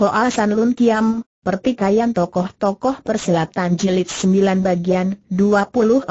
Hoa San Lun Kiam, Pertikaian Tokoh-Tokoh perselatan Jilid 9 Bagian 24,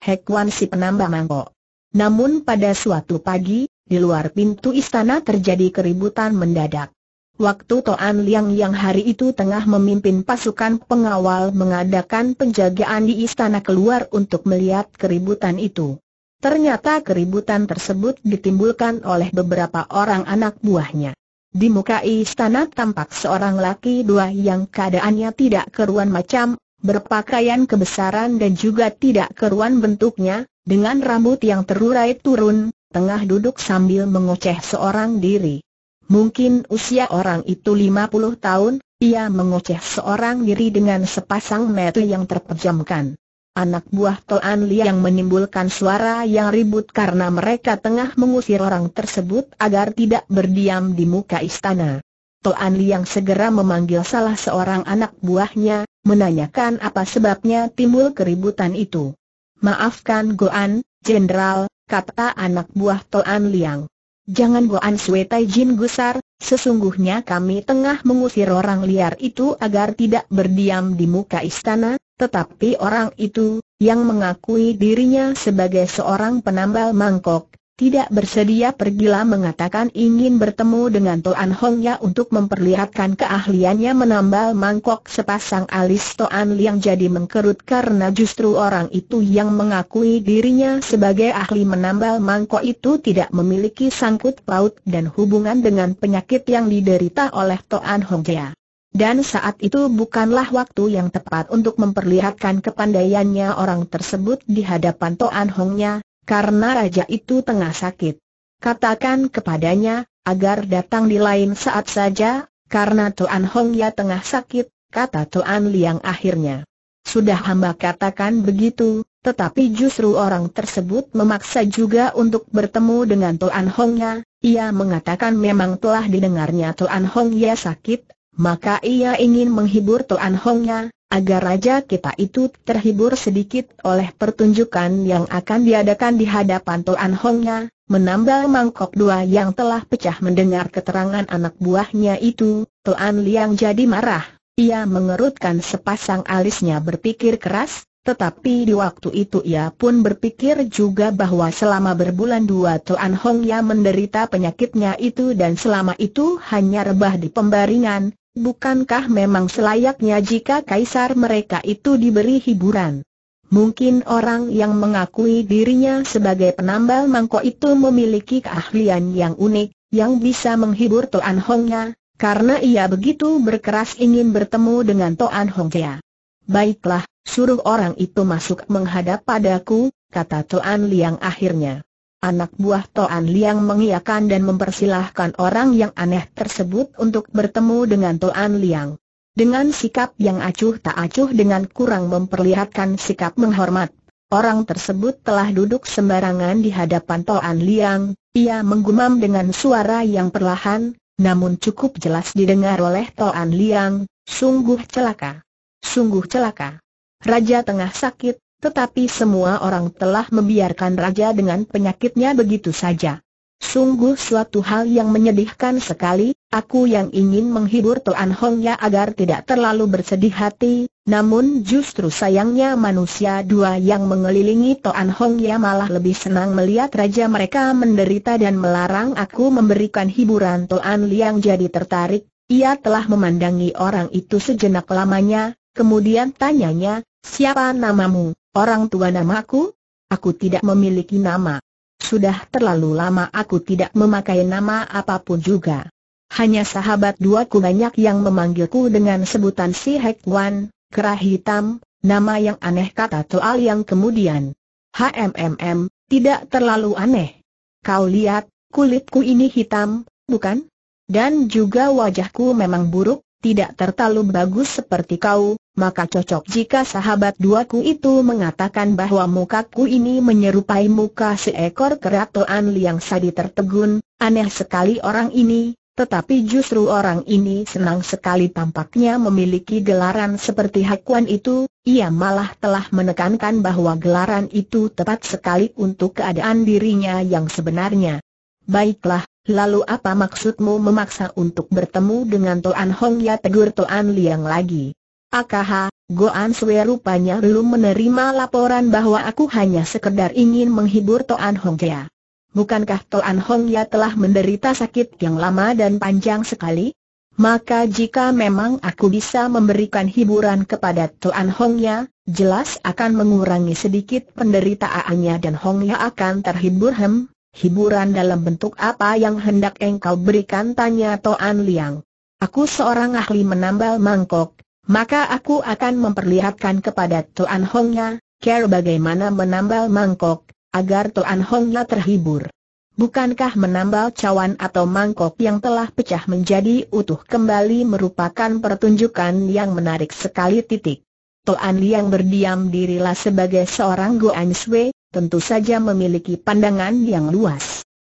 Hekwan Si Penambah mangko. Namun pada suatu pagi, di luar pintu istana terjadi keributan mendadak. Waktu Toan Liang yang hari itu tengah memimpin pasukan pengawal mengadakan penjagaan di istana keluar untuk melihat keributan itu. Ternyata keributan tersebut ditimbulkan oleh beberapa orang anak buahnya. Di muka istana tampak seorang laki dua yang keadaannya tidak keruan macam, berpakaian kebesaran dan juga tidak keruan bentuknya, dengan rambut yang terurai turun, tengah duduk sambil mengoceh seorang diri. Mungkin usia orang itu lima puluh tahun, ia mengoceh seorang diri dengan sepasang mata yang terpejamkan anak buah Toan Li yang menimbulkan suara yang ribut karena mereka tengah mengusir orang tersebut agar tidak berdiam di muka istana. Toan Li yang segera memanggil salah seorang anak buahnya, menanyakan apa sebabnya timbul keributan itu. Maafkan Goan, Jenderal, kata anak buah Toan Liang. Jangan Goan Suetai Jin gusar, sesungguhnya kami tengah mengusir orang liar itu agar tidak berdiam di muka istana, tetapi orang itu, yang mengakui dirinya sebagai seorang penambal mangkok, tidak bersedia pergilah mengatakan ingin bertemu dengan Toan Hong ya untuk memperlihatkan keahliannya menambal mangkok sepasang alis Toan Liang jadi mengkerut karena justru orang itu yang mengakui dirinya sebagai ahli menambal mangkok itu tidak memiliki sangkut paut dan hubungan dengan penyakit yang diderita oleh Toan Hong ya. Dan saat itu bukanlah waktu yang tepat untuk memperlihatkan kepandaiannya orang tersebut di hadapan Toan Hongnya, karena raja itu tengah sakit. Katakan kepadanya, agar datang di lain saat saja, karena Toan Hongya tengah sakit, kata Toan Liang akhirnya. Sudah hamba katakan begitu, tetapi justru orang tersebut memaksa juga untuk bertemu dengan Toan Hongnya. Ia mengatakan memang telah didengarnya Toan Hongya sakit, maka ia ingin menghibur Tuan Hongnya, agar raja kita itu terhibur sedikit oleh pertunjukan yang akan diadakan di hadapan Tuan Hongnya, Menambah mangkok dua yang telah pecah mendengar keterangan anak buahnya itu, Tuan Liang jadi marah. Ia mengerutkan sepasang alisnya berpikir keras, tetapi di waktu itu ia pun berpikir juga bahwa selama berbulan dua Tuan Hongya menderita penyakitnya itu dan selama itu hanya rebah di pembaringan, Bukankah memang selayaknya jika kaisar mereka itu diberi hiburan? Mungkin orang yang mengakui dirinya sebagai penambal mangkok itu memiliki keahlian yang unik, yang bisa menghibur Toan Hongnya, karena ia begitu berkeras ingin bertemu dengan Toan Hongnya. Baiklah, suruh orang itu masuk menghadap padaku, kata Toan Liang akhirnya anak buah Toan Liang mengiakan dan mempersilahkan orang yang aneh tersebut untuk bertemu dengan Toan Liang. Dengan sikap yang acuh tak acuh dengan kurang memperlihatkan sikap menghormat, orang tersebut telah duduk sembarangan di hadapan Toan Liang, ia menggumam dengan suara yang perlahan, namun cukup jelas didengar oleh Toan Liang, sungguh celaka. Sungguh celaka. Raja tengah sakit, tetapi semua orang telah membiarkan raja dengan penyakitnya begitu saja. Sungguh suatu hal yang menyedihkan sekali, aku yang ingin menghibur Tuan Hongya agar tidak terlalu bersedih hati, namun justru sayangnya manusia dua yang mengelilingi Tuan Hongya malah lebih senang melihat raja mereka menderita dan melarang aku memberikan hiburan Tuan Liang jadi tertarik, ia telah memandangi orang itu sejenak lamanya, kemudian tanyanya, siapa namamu? Orang tua namaku? Aku tidak memiliki nama. Sudah terlalu lama aku tidak memakai nama apapun juga. Hanya sahabat dua ku banyak yang memanggilku dengan sebutan si Hek Wan, kerah hitam, nama yang aneh kata Toal yang kemudian. HMMM, tidak terlalu aneh. Kau lihat, kulitku ini hitam, bukan? Dan juga wajahku memang buruk, tidak terlalu bagus seperti kau, maka cocok jika sahabat duaku itu mengatakan bahwa mukaku ini menyerupai muka seekor keratoan liang sadi tertegun, aneh sekali orang ini, tetapi justru orang ini senang sekali tampaknya memiliki gelaran seperti Hakuan itu, ia malah telah menekankan bahwa gelaran itu tepat sekali untuk keadaan dirinya yang sebenarnya. Baiklah, lalu apa maksudmu memaksa untuk bertemu dengan Toan Hong ya tegur Toan Liang lagi? Akaha, Goan Sue rupanya belum menerima laporan bahwa aku hanya sekedar ingin menghibur Toan Hong Ya. Bukankah Toan Hong Ya telah menderita sakit yang lama dan panjang sekali? Maka jika memang aku bisa memberikan hiburan kepada Tuan Hongya, jelas akan mengurangi sedikit penderitaannya dan Hongya akan terhibur hem. Hiburan dalam bentuk apa yang hendak engkau berikan tanya Toan Liang. Aku seorang ahli menambal mangkok, maka aku akan memperlihatkan kepada Tuan Hongnya, care bagaimana menambal mangkok, agar Tuan Hongnya terhibur. Bukankah menambal cawan atau mangkok yang telah pecah menjadi utuh kembali merupakan pertunjukan yang menarik sekali titik. Tuan Liang berdiam dirilah sebagai seorang Goan Sui, tentu saja memiliki pandangan yang luas.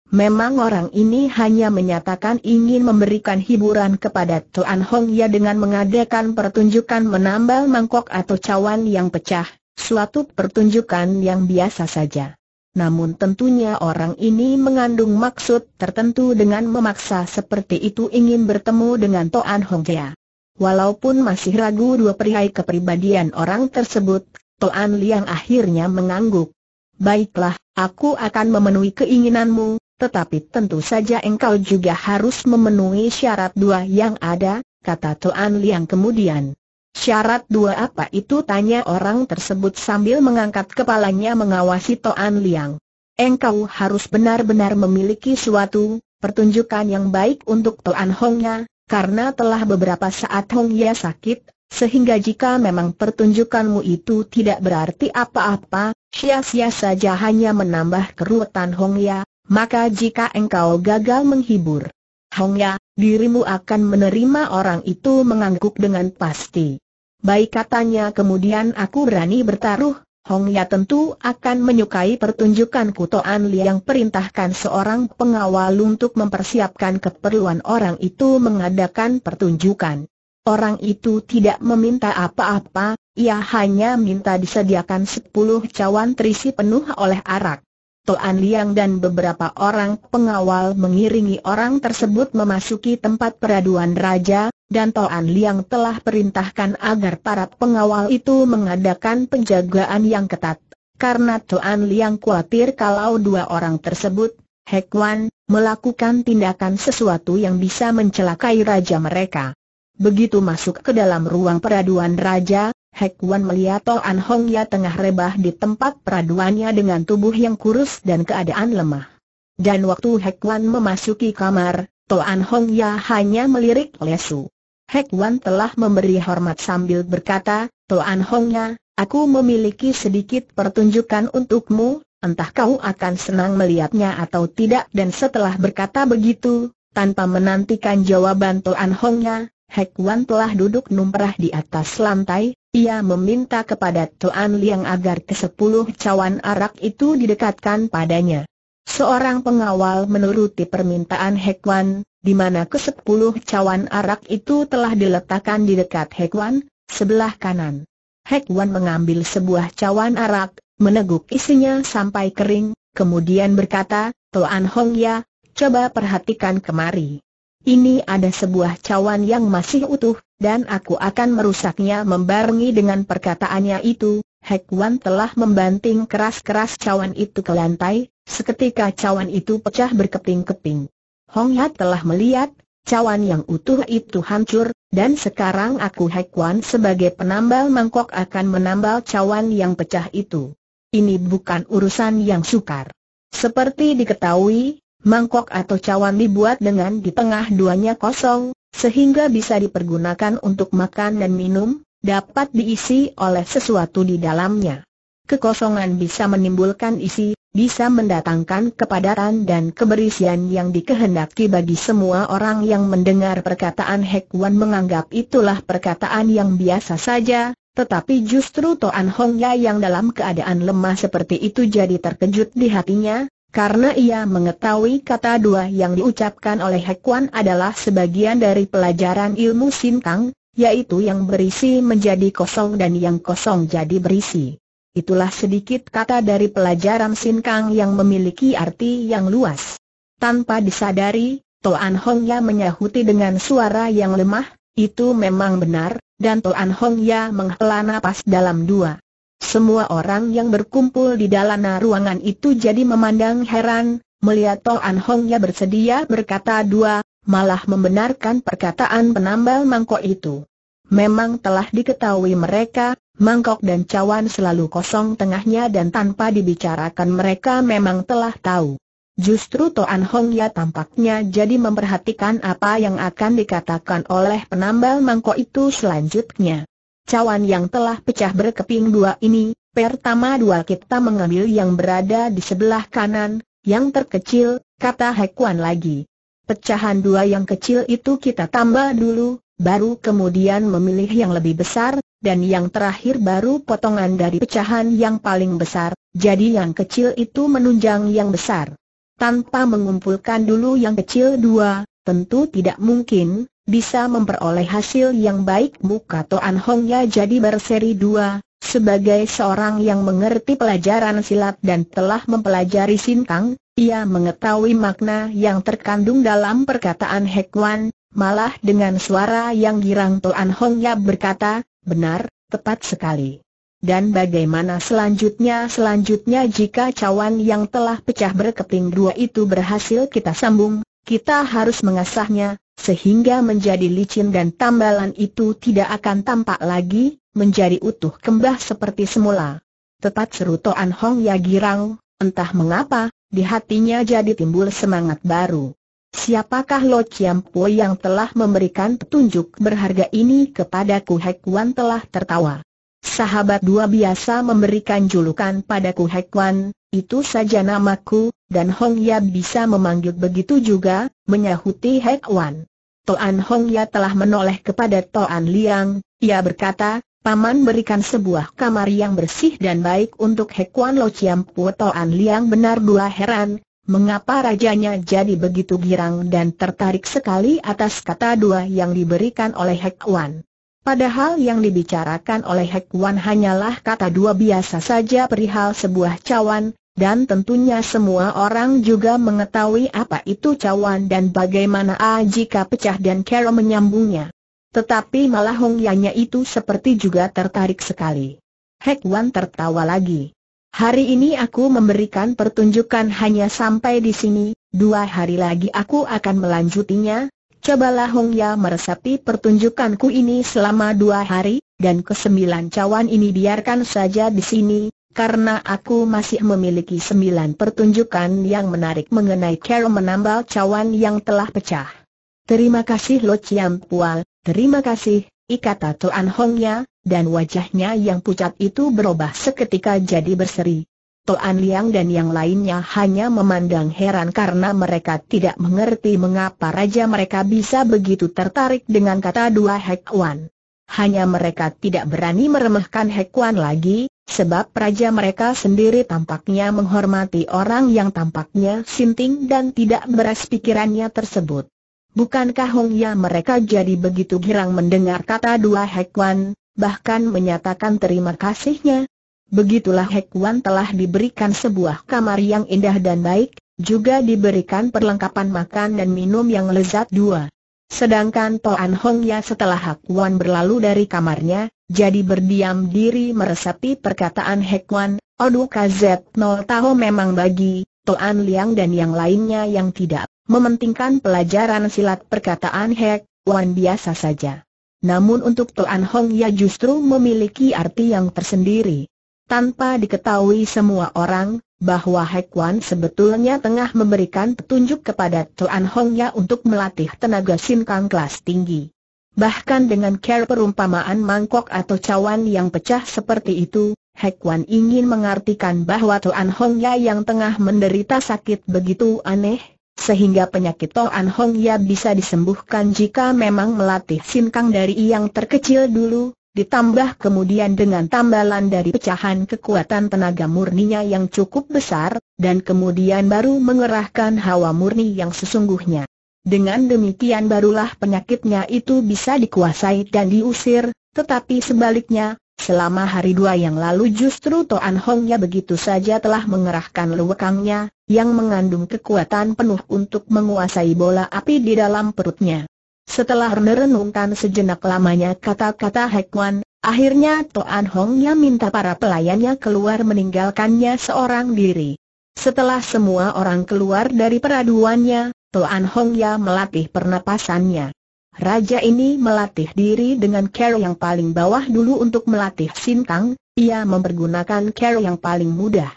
Memang orang ini hanya menyatakan ingin memberikan hiburan kepada Tuan Hong Ya dengan mengadakan pertunjukan menambal mangkok atau cawan yang pecah, suatu pertunjukan yang biasa saja. Namun tentunya orang ini mengandung maksud tertentu dengan memaksa seperti itu ingin bertemu dengan Tuan Hong Ya. Walaupun masih ragu dua perihai kepribadian orang tersebut, Tuan Liang akhirnya mengangguk. Baiklah, aku akan memenuhi keinginanmu, tetapi tentu saja engkau juga harus memenuhi syarat dua yang ada, kata Tuan Liang kemudian. Syarat dua apa itu tanya orang tersebut sambil mengangkat kepalanya mengawasi Tuan Liang. Engkau harus benar-benar memiliki suatu pertunjukan yang baik untuk Tuan Hongnya, karena telah beberapa saat Hongnya sakit, sehingga jika memang pertunjukanmu itu tidak berarti apa-apa, sia-sia saja hanya menambah kerutan Hongya, maka jika engkau gagal menghibur Hongya, dirimu akan menerima orang itu mengangguk dengan pasti. Baik katanya kemudian aku berani bertaruh, Hongya tentu akan menyukai pertunjukan pertunjukanku Li yang perintahkan seorang pengawal untuk mempersiapkan keperluan orang itu mengadakan pertunjukan. Orang itu tidak meminta apa-apa, ia hanya minta disediakan sepuluh cawan terisi penuh oleh arak. Toan Liang dan beberapa orang pengawal mengiringi orang tersebut memasuki tempat peraduan raja, dan Toan Liang telah perintahkan agar para pengawal itu mengadakan penjagaan yang ketat. Karena Toan Liang khawatir kalau dua orang tersebut, Hek Wan, melakukan tindakan sesuatu yang bisa mencelakai raja mereka. Begitu masuk ke dalam ruang peraduan raja, Hekuan melihat Toan Hong Ya tengah rebah di tempat peraduannya dengan tubuh yang kurus dan keadaan lemah. Dan waktu Hekuan memasuki kamar, Toan Hong Ya hanya melirik lesu. Hekuan telah memberi hormat sambil berkata, Toan Hong Ya, aku memiliki sedikit pertunjukan untukmu, entah kau akan senang melihatnya atau tidak dan setelah berkata begitu, tanpa menantikan jawaban Toan Hong Ya, Hek Wan telah duduk numperah di atas lantai, ia meminta kepada Tuan Liang agar kesepuluh cawan arak itu didekatkan padanya. Seorang pengawal menuruti permintaan Hekwan, di mana kesepuluh cawan arak itu telah diletakkan di dekat Hekwan, sebelah kanan. Hekwan mengambil sebuah cawan arak, meneguk isinya sampai kering, kemudian berkata, Tuan Hong ya, coba perhatikan kemari ini ada sebuah cawan yang masih utuh, dan aku akan merusaknya membarengi dengan perkataannya itu, Hek Wan telah membanting keras-keras cawan itu ke lantai, seketika cawan itu pecah berkeping-keping. Hong Yat telah melihat, cawan yang utuh itu hancur, dan sekarang aku Hek Wan sebagai penambal mangkok akan menambal cawan yang pecah itu. Ini bukan urusan yang sukar. Seperti diketahui, mangkok atau cawan dibuat dengan di tengah duanya kosong, sehingga bisa dipergunakan untuk makan dan minum, dapat diisi oleh sesuatu di dalamnya. Kekosongan bisa menimbulkan isi, bisa mendatangkan kepadatan dan keberisian yang dikehendaki bagi semua orang yang mendengar perkataan Hek Wan menganggap itulah perkataan yang biasa saja, tetapi justru Toan Hongya yang dalam keadaan lemah seperti itu jadi terkejut di hatinya, karena ia mengetahui kata dua yang diucapkan oleh Hekuan adalah sebagian dari pelajaran ilmu Sintang, yaitu yang berisi menjadi kosong dan yang kosong jadi berisi. Itulah sedikit kata dari pelajaran kang yang memiliki arti yang luas. Tanpa disadari, Toan Hongya menyahuti dengan suara yang lemah, itu memang benar, dan Toan Hongya menghela napas dalam dua. Semua orang yang berkumpul di dalam ruangan itu jadi memandang heran, melihat Toh An Hongnya bersedia berkata dua, malah membenarkan perkataan penambal mangkok itu. Memang telah diketahui mereka, mangkok dan cawan selalu kosong tengahnya dan tanpa dibicarakan mereka memang telah tahu. Justru Toan Hong yang tampaknya jadi memperhatikan apa yang akan dikatakan oleh penambal mangkok itu selanjutnya cawan yang telah pecah berkeping dua ini, pertama dua kita mengambil yang berada di sebelah kanan, yang terkecil, kata Hekuan lagi. Pecahan dua yang kecil itu kita tambah dulu, baru kemudian memilih yang lebih besar, dan yang terakhir baru potongan dari pecahan yang paling besar, jadi yang kecil itu menunjang yang besar. Tanpa mengumpulkan dulu yang kecil dua, tentu tidak mungkin, bisa memperoleh hasil yang baik muka Toan ya jadi berseri dua, sebagai seorang yang mengerti pelajaran silat dan telah mempelajari sintang, ia mengetahui makna yang terkandung dalam perkataan Hekwan, malah dengan suara yang girang Toan ya berkata, benar, tepat sekali. Dan bagaimana selanjutnya? Selanjutnya jika cawan yang telah pecah berkeping dua itu berhasil kita sambung, kita harus mengasahnya, sehingga menjadi licin dan tambalan itu tidak akan tampak lagi, menjadi utuh kembah seperti semula. Tetap seru Toan Hong Ya girang, entah mengapa, di hatinya jadi timbul semangat baru. Siapakah Lo Chiam Po yang telah memberikan petunjuk berharga ini kepadaku Hek Wan telah tertawa. Sahabat dua biasa memberikan julukan padaku Hekwan, itu saja namaku, dan Hong Ya bisa memanggil begitu juga, menyahuti Hek Wan. Toan Hong Ya telah menoleh kepada Toan Liang, ia berkata, Paman berikan sebuah kamar yang bersih dan baik untuk Hek Wan Lo Chiam Pu Toan Liang benar dua heran, Mengapa rajanya jadi begitu girang dan tertarik sekali atas kata dua yang diberikan oleh Hek Wan? Padahal yang dibicarakan oleh Hek Wan hanyalah kata dua biasa saja perihal sebuah cawan, dan tentunya semua orang juga mengetahui apa itu cawan dan bagaimana A jika pecah dan Kero menyambungnya. Tetapi malah Hong Yanya itu seperti juga tertarik sekali. Hek Wan tertawa lagi. Hari ini aku memberikan pertunjukan hanya sampai di sini, dua hari lagi aku akan melanjutinya. Cobalah Hong Ya meresapi pertunjukanku ini selama dua hari, dan kesembilan cawan ini biarkan saja di sini, karena aku masih memiliki sembilan pertunjukan yang menarik mengenai Carol menambal cawan yang telah pecah. Terima kasih Lo Chiam Pual, terima kasih, ikata Tuan Hongnya, dan wajahnya yang pucat itu berubah seketika jadi berseri. Tuan Liang dan yang lainnya hanya memandang heran karena mereka tidak mengerti mengapa raja mereka bisa begitu tertarik dengan kata dua Wan. Hanya mereka tidak berani meremehkan Wan lagi, Sebab raja mereka sendiri tampaknya menghormati orang yang tampaknya sinting dan tidak beres pikirannya tersebut. Bukankah Hong Hongya mereka jadi begitu girang mendengar kata dua Hekwan, bahkan menyatakan terima kasihnya? Begitulah Hekwan telah diberikan sebuah kamar yang indah dan baik, juga diberikan perlengkapan makan dan minum yang lezat dua. Sedangkan Toan Hong Ya setelah Hak Wan berlalu dari kamarnya, jadi berdiam diri meresapi perkataan Hek Wan, Odu KZ Nol Taho memang bagi, Toan Liang dan yang lainnya yang tidak mementingkan pelajaran silat perkataan Hek Wan biasa saja. Namun untuk Toan Hong Ya justru memiliki arti yang tersendiri tanpa diketahui semua orang, bahwa Hekwan sebetulnya tengah memberikan petunjuk kepada Tuan Hongya untuk melatih tenaga sinkang kelas tinggi. Bahkan dengan care perumpamaan mangkok atau cawan yang pecah seperti itu, Hekwan ingin mengartikan bahwa Tuan Hongya yang tengah menderita sakit begitu aneh, sehingga penyakit Tuan Hong Ya bisa disembuhkan jika memang melatih sinkang dari yang terkecil dulu, ditambah kemudian dengan tambalan dari pecahan kekuatan tenaga murninya yang cukup besar, dan kemudian baru mengerahkan hawa murni yang sesungguhnya. Dengan demikian barulah penyakitnya itu bisa dikuasai dan diusir, tetapi sebaliknya, selama hari dua yang lalu justru Toan Hongnya begitu saja telah mengerahkan lewekangnya, yang mengandung kekuatan penuh untuk menguasai bola api di dalam perutnya. Setelah merenungkan sejenak lamanya kata-kata Hekwan, akhirnya Toan yang minta para pelayannya keluar meninggalkannya seorang diri. Setelah semua orang keluar dari peraduannya, Toan yang melatih pernapasannya. Raja ini melatih diri dengan care yang paling bawah dulu untuk melatih sintang, ia mempergunakan care yang paling mudah.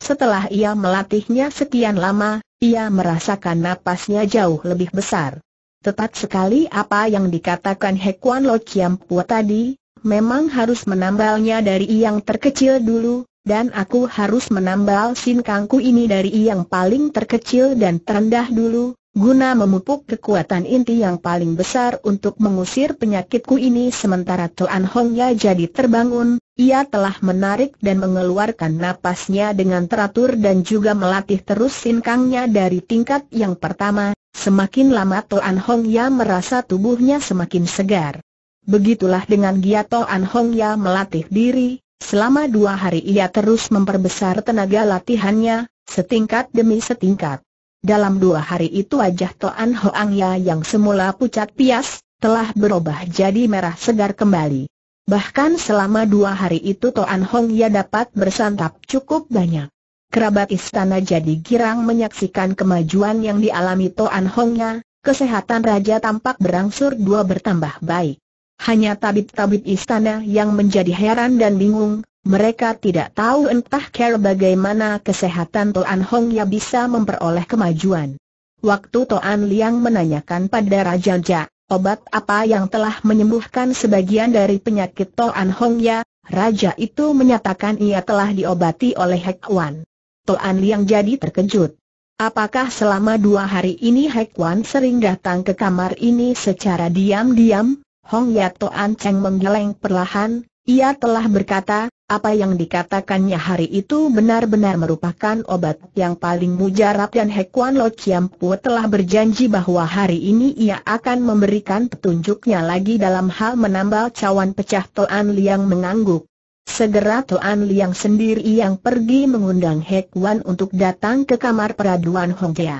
Setelah ia melatihnya sekian lama, ia merasakan napasnya jauh lebih besar. Tepat sekali apa yang dikatakan Hekuan Lo Chiam Pua tadi, memang harus menambalnya dari yang terkecil dulu, dan aku harus menambal sin sinkangku ini dari yang paling terkecil dan terendah dulu, guna memupuk kekuatan inti yang paling besar untuk mengusir penyakitku ini sementara Tuan Hongya jadi terbangun, ia telah menarik dan mengeluarkan napasnya dengan teratur dan juga melatih terus sinkangnya dari tingkat yang pertama, semakin lama Toan Hong Ya merasa tubuhnya semakin segar. Begitulah dengan giat Toan Hong Ya melatih diri, selama dua hari ia terus memperbesar tenaga latihannya, setingkat demi setingkat. Dalam dua hari itu wajah Toan Hoang Ya yang semula pucat pias, telah berubah jadi merah segar kembali. Bahkan selama dua hari itu Toan Hong Ya dapat bersantap cukup banyak. Kerabat istana jadi girang menyaksikan kemajuan yang dialami Toan Hong kesehatan raja tampak berangsur dua bertambah baik. Hanya tabib-tabib istana yang menjadi heran dan bingung, mereka tidak tahu entah care bagaimana kesehatan Toan Hong Ya bisa memperoleh kemajuan. Waktu Toan Liang menanyakan pada Raja Ja, Obat apa yang telah menyembuhkan sebagian dari penyakit Toan Hong Ya, raja itu menyatakan ia telah diobati oleh Hek Wan. Toan Liang jadi terkejut. Apakah selama dua hari ini Hek Wan sering datang ke kamar ini secara diam-diam? Hong Ya Toan Cheng menggeleng perlahan, ia telah berkata, apa yang dikatakannya hari itu benar-benar merupakan obat yang paling mujarab dan Hekuan Lo Chiampu telah berjanji bahwa hari ini ia akan memberikan petunjuknya lagi dalam hal menambal cawan pecah Toan Liang mengangguk. Segera Toan Liang sendiri yang pergi mengundang Hekuan untuk datang ke kamar peraduan Hong He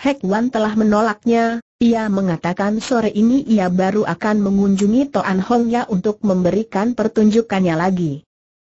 Hekuan telah menolaknya, ia mengatakan sore ini ia baru akan mengunjungi Toan Hongya untuk memberikan pertunjukannya lagi.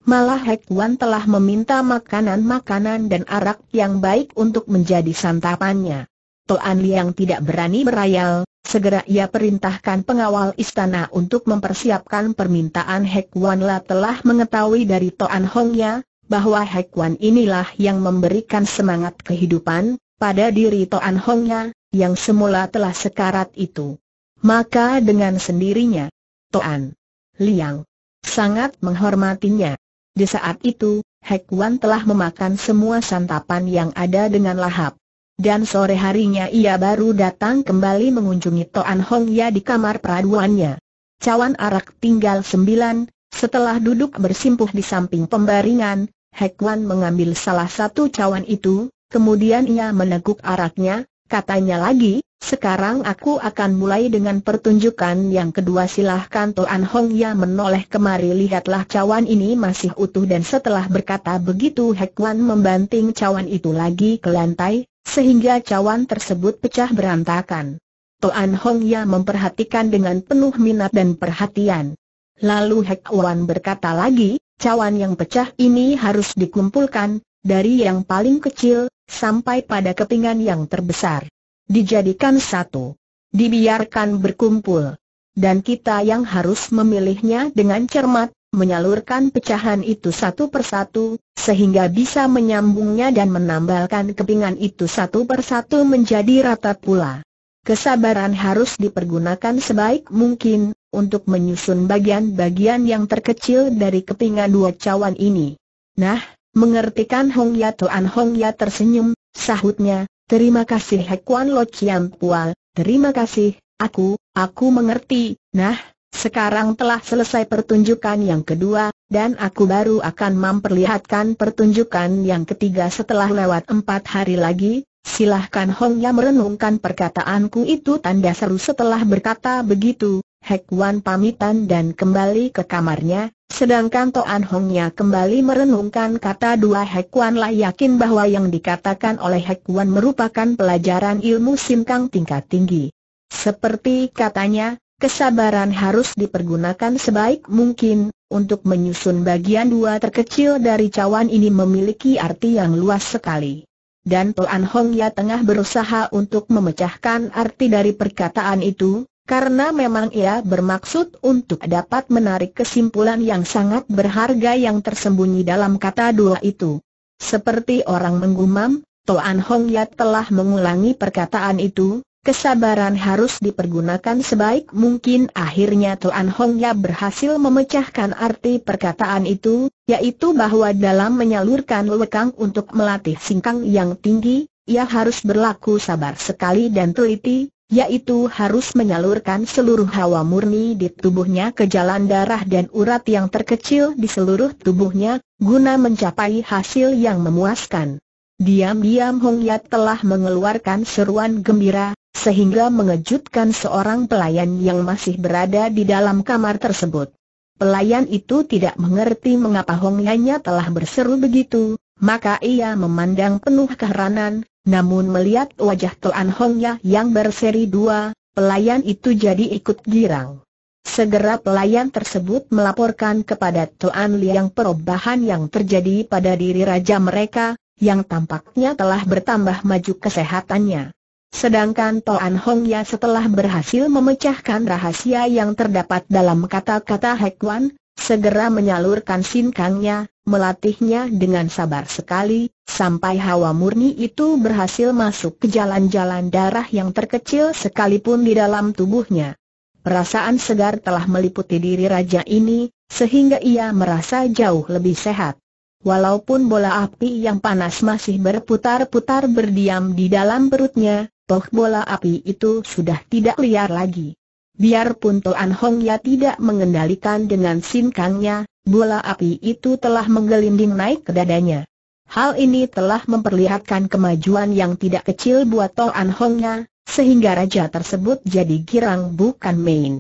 Malah Wan telah meminta makanan-makanan dan arak yang baik untuk menjadi santapannya. Toan Liang tidak berani berayal, segera ia perintahkan pengawal istana untuk mempersiapkan permintaan Wan lah telah mengetahui dari Toan Hongya, bahwa Wan inilah yang memberikan semangat kehidupan, pada diri Toan Hongnya, yang semula telah sekarat itu. Maka dengan sendirinya, Toan Liang sangat menghormatinya. Di saat itu, Hek Wan telah memakan semua santapan yang ada dengan lahap. Dan sore harinya ia baru datang kembali mengunjungi Toan Hong Ya di kamar peraduannya. Cawan arak tinggal sembilan, setelah duduk bersimpuh di samping pembaringan, Hek Wan mengambil salah satu cawan itu, kemudian ia meneguk araknya, katanya lagi, sekarang aku akan mulai dengan pertunjukan yang kedua silahkan Toan Hong Ya menoleh kemari lihatlah cawan ini masih utuh dan setelah berkata begitu Hekwan membanting cawan itu lagi ke lantai, sehingga cawan tersebut pecah berantakan. Toan Hong Ya memperhatikan dengan penuh minat dan perhatian. Lalu Hekwan berkata lagi, cawan yang pecah ini harus dikumpulkan, dari yang paling kecil, sampai pada kepingan yang terbesar dijadikan satu, dibiarkan berkumpul. Dan kita yang harus memilihnya dengan cermat, menyalurkan pecahan itu satu persatu, sehingga bisa menyambungnya dan menambalkan kepingan itu satu persatu menjadi rata pula. Kesabaran harus dipergunakan sebaik mungkin, untuk menyusun bagian-bagian yang terkecil dari kepingan dua cawan ini. Nah, mengertikan Hong Yatuan Hong Yat tersenyum, sahutnya, Terima kasih Hekuan Lo Chiam Pual, terima kasih, aku, aku mengerti, nah, sekarang telah selesai pertunjukan yang kedua, dan aku baru akan memperlihatkan pertunjukan yang ketiga setelah lewat empat hari lagi. Silahkan Hong Yang merenungkan perkataanku itu tanda seru setelah berkata begitu. Hakwan pamitan dan kembali ke kamarnya, Sedangkan Toan Hongnya kembali merenungkan kata dua Hekuan lah yakin bahwa yang dikatakan oleh Hekuan merupakan pelajaran ilmu simkang tingkat tinggi. Seperti katanya, kesabaran harus dipergunakan sebaik mungkin, untuk menyusun bagian dua terkecil dari cawan ini memiliki arti yang luas sekali. Dan Toan Hongya tengah berusaha untuk memecahkan arti dari perkataan itu, karena memang ia bermaksud untuk dapat menarik kesimpulan yang sangat berharga yang tersembunyi dalam kata dua itu. Seperti orang menggumam, Toan Hong Yat telah mengulangi perkataan itu, kesabaran harus dipergunakan sebaik mungkin. Akhirnya Toan Hong Yat berhasil memecahkan arti perkataan itu, yaitu bahwa dalam menyalurkan lekang untuk melatih singkang yang tinggi, ia harus berlaku sabar sekali dan teliti, yaitu harus menyalurkan seluruh hawa murni di tubuhnya ke jalan darah dan urat yang terkecil di seluruh tubuhnya, guna mencapai hasil yang memuaskan. Diam-diam Hong Yat telah mengeluarkan seruan gembira, sehingga mengejutkan seorang pelayan yang masih berada di dalam kamar tersebut. Pelayan itu tidak mengerti mengapa Hong Yatnya telah berseru begitu, maka ia memandang penuh keheranan, namun melihat wajah Toan Hongnya yang berseri dua, pelayan itu jadi ikut girang. Segera pelayan tersebut melaporkan kepada Toan Liang perubahan yang terjadi pada diri raja mereka, yang tampaknya telah bertambah maju kesehatannya. Sedangkan Tuan Hong setelah berhasil memecahkan rahasia yang terdapat dalam kata-kata Hekwan, Segera menyalurkan sinkangnya, melatihnya dengan sabar sekali, sampai hawa murni itu berhasil masuk ke jalan-jalan darah yang terkecil sekalipun di dalam tubuhnya. Perasaan segar telah meliputi diri raja ini, sehingga ia merasa jauh lebih sehat. Walaupun bola api yang panas masih berputar-putar berdiam di dalam perutnya, toh bola api itu sudah tidak liar lagi. Biarpun Toan Hong Ya tidak mengendalikan dengan sinkangnya, bola api itu telah menggelinding naik ke dadanya. Hal ini telah memperlihatkan kemajuan yang tidak kecil buat Toan Hong Ya, sehingga raja tersebut jadi girang bukan main.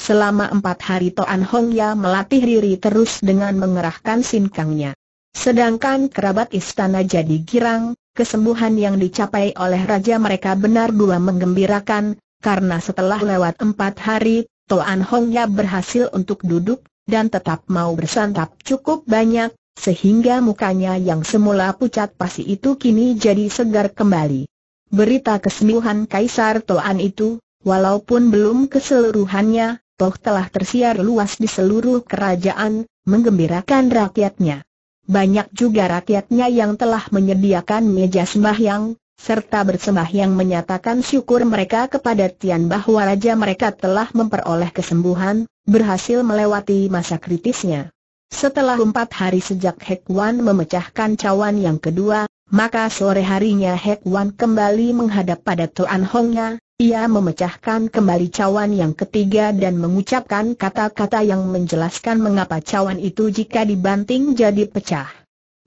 Selama empat hari Toan Hong Ya melatih diri terus dengan mengerahkan sinkangnya. Sedangkan kerabat istana jadi girang, kesembuhan yang dicapai oleh raja mereka benar benar menggembirakan, karena setelah lewat empat hari, Toan Hongya berhasil untuk duduk, dan tetap mau bersantap cukup banyak, sehingga mukanya yang semula pucat pasi itu kini jadi segar kembali. Berita kesembuhan Kaisar Toan itu, walaupun belum keseluruhannya, toh telah tersiar luas di seluruh kerajaan, menggembirakan rakyatnya. Banyak juga rakyatnya yang telah menyediakan meja sembahyang, serta bersemah yang menyatakan syukur mereka kepada Tian bahwa raja mereka telah memperoleh kesembuhan, berhasil melewati masa kritisnya. Setelah empat hari sejak Hek Wan memecahkan cawan yang kedua, maka sore harinya Hek Wan kembali menghadap pada Tuan Hongnya, ia memecahkan kembali cawan yang ketiga dan mengucapkan kata-kata yang menjelaskan mengapa cawan itu jika dibanting jadi pecah.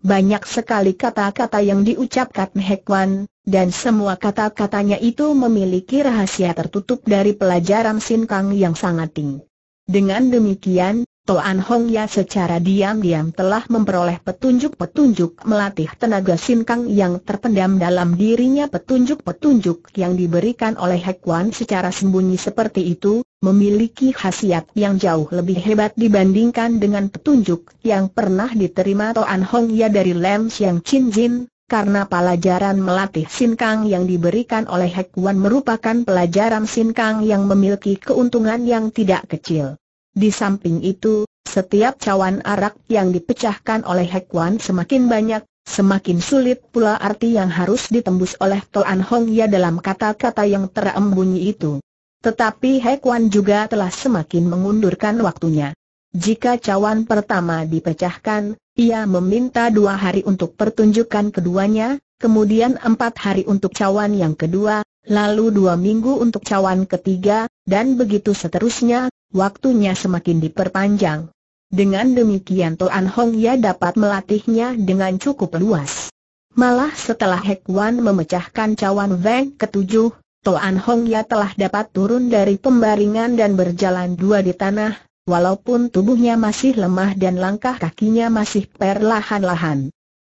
Banyak sekali kata-kata yang diucapkan Wan, dan semua kata-katanya itu memiliki rahasia tertutup dari pelajaran Sin Kang yang sangat tinggi. Dengan demikian, Toan Hong Ya secara diam-diam telah memperoleh petunjuk-petunjuk melatih tenaga Sin Kang yang terpendam dalam dirinya petunjuk-petunjuk yang diberikan oleh Hek Wan secara sembunyi seperti itu, memiliki khasiat yang jauh lebih hebat dibandingkan dengan petunjuk yang pernah diterima Toan Hong Ya dari Lem Siang Chin Jin, karena pelajaran melatih sinkang yang diberikan oleh Hek Wan merupakan pelajaran sinkang yang memiliki keuntungan yang tidak kecil. Di samping itu, setiap cawan arak yang dipecahkan oleh Hek Wan semakin banyak, semakin sulit pula arti yang harus ditembus oleh Toan Hong Ya dalam kata-kata yang terembunyi itu. Tetapi Hek Wan juga telah semakin mengundurkan waktunya. Jika cawan pertama dipecahkan, ia meminta dua hari untuk pertunjukan keduanya, kemudian empat hari untuk cawan yang kedua, lalu dua minggu untuk cawan ketiga, dan begitu seterusnya, waktunya semakin diperpanjang. Dengan demikian Toan Hong Ya dapat melatihnya dengan cukup luas. Malah setelah Hek Wan memecahkan cawan Weng ketujuh, Toan Hong Ya telah dapat turun dari pembaringan dan berjalan dua di tanah, walaupun tubuhnya masih lemah dan langkah kakinya masih perlahan-lahan.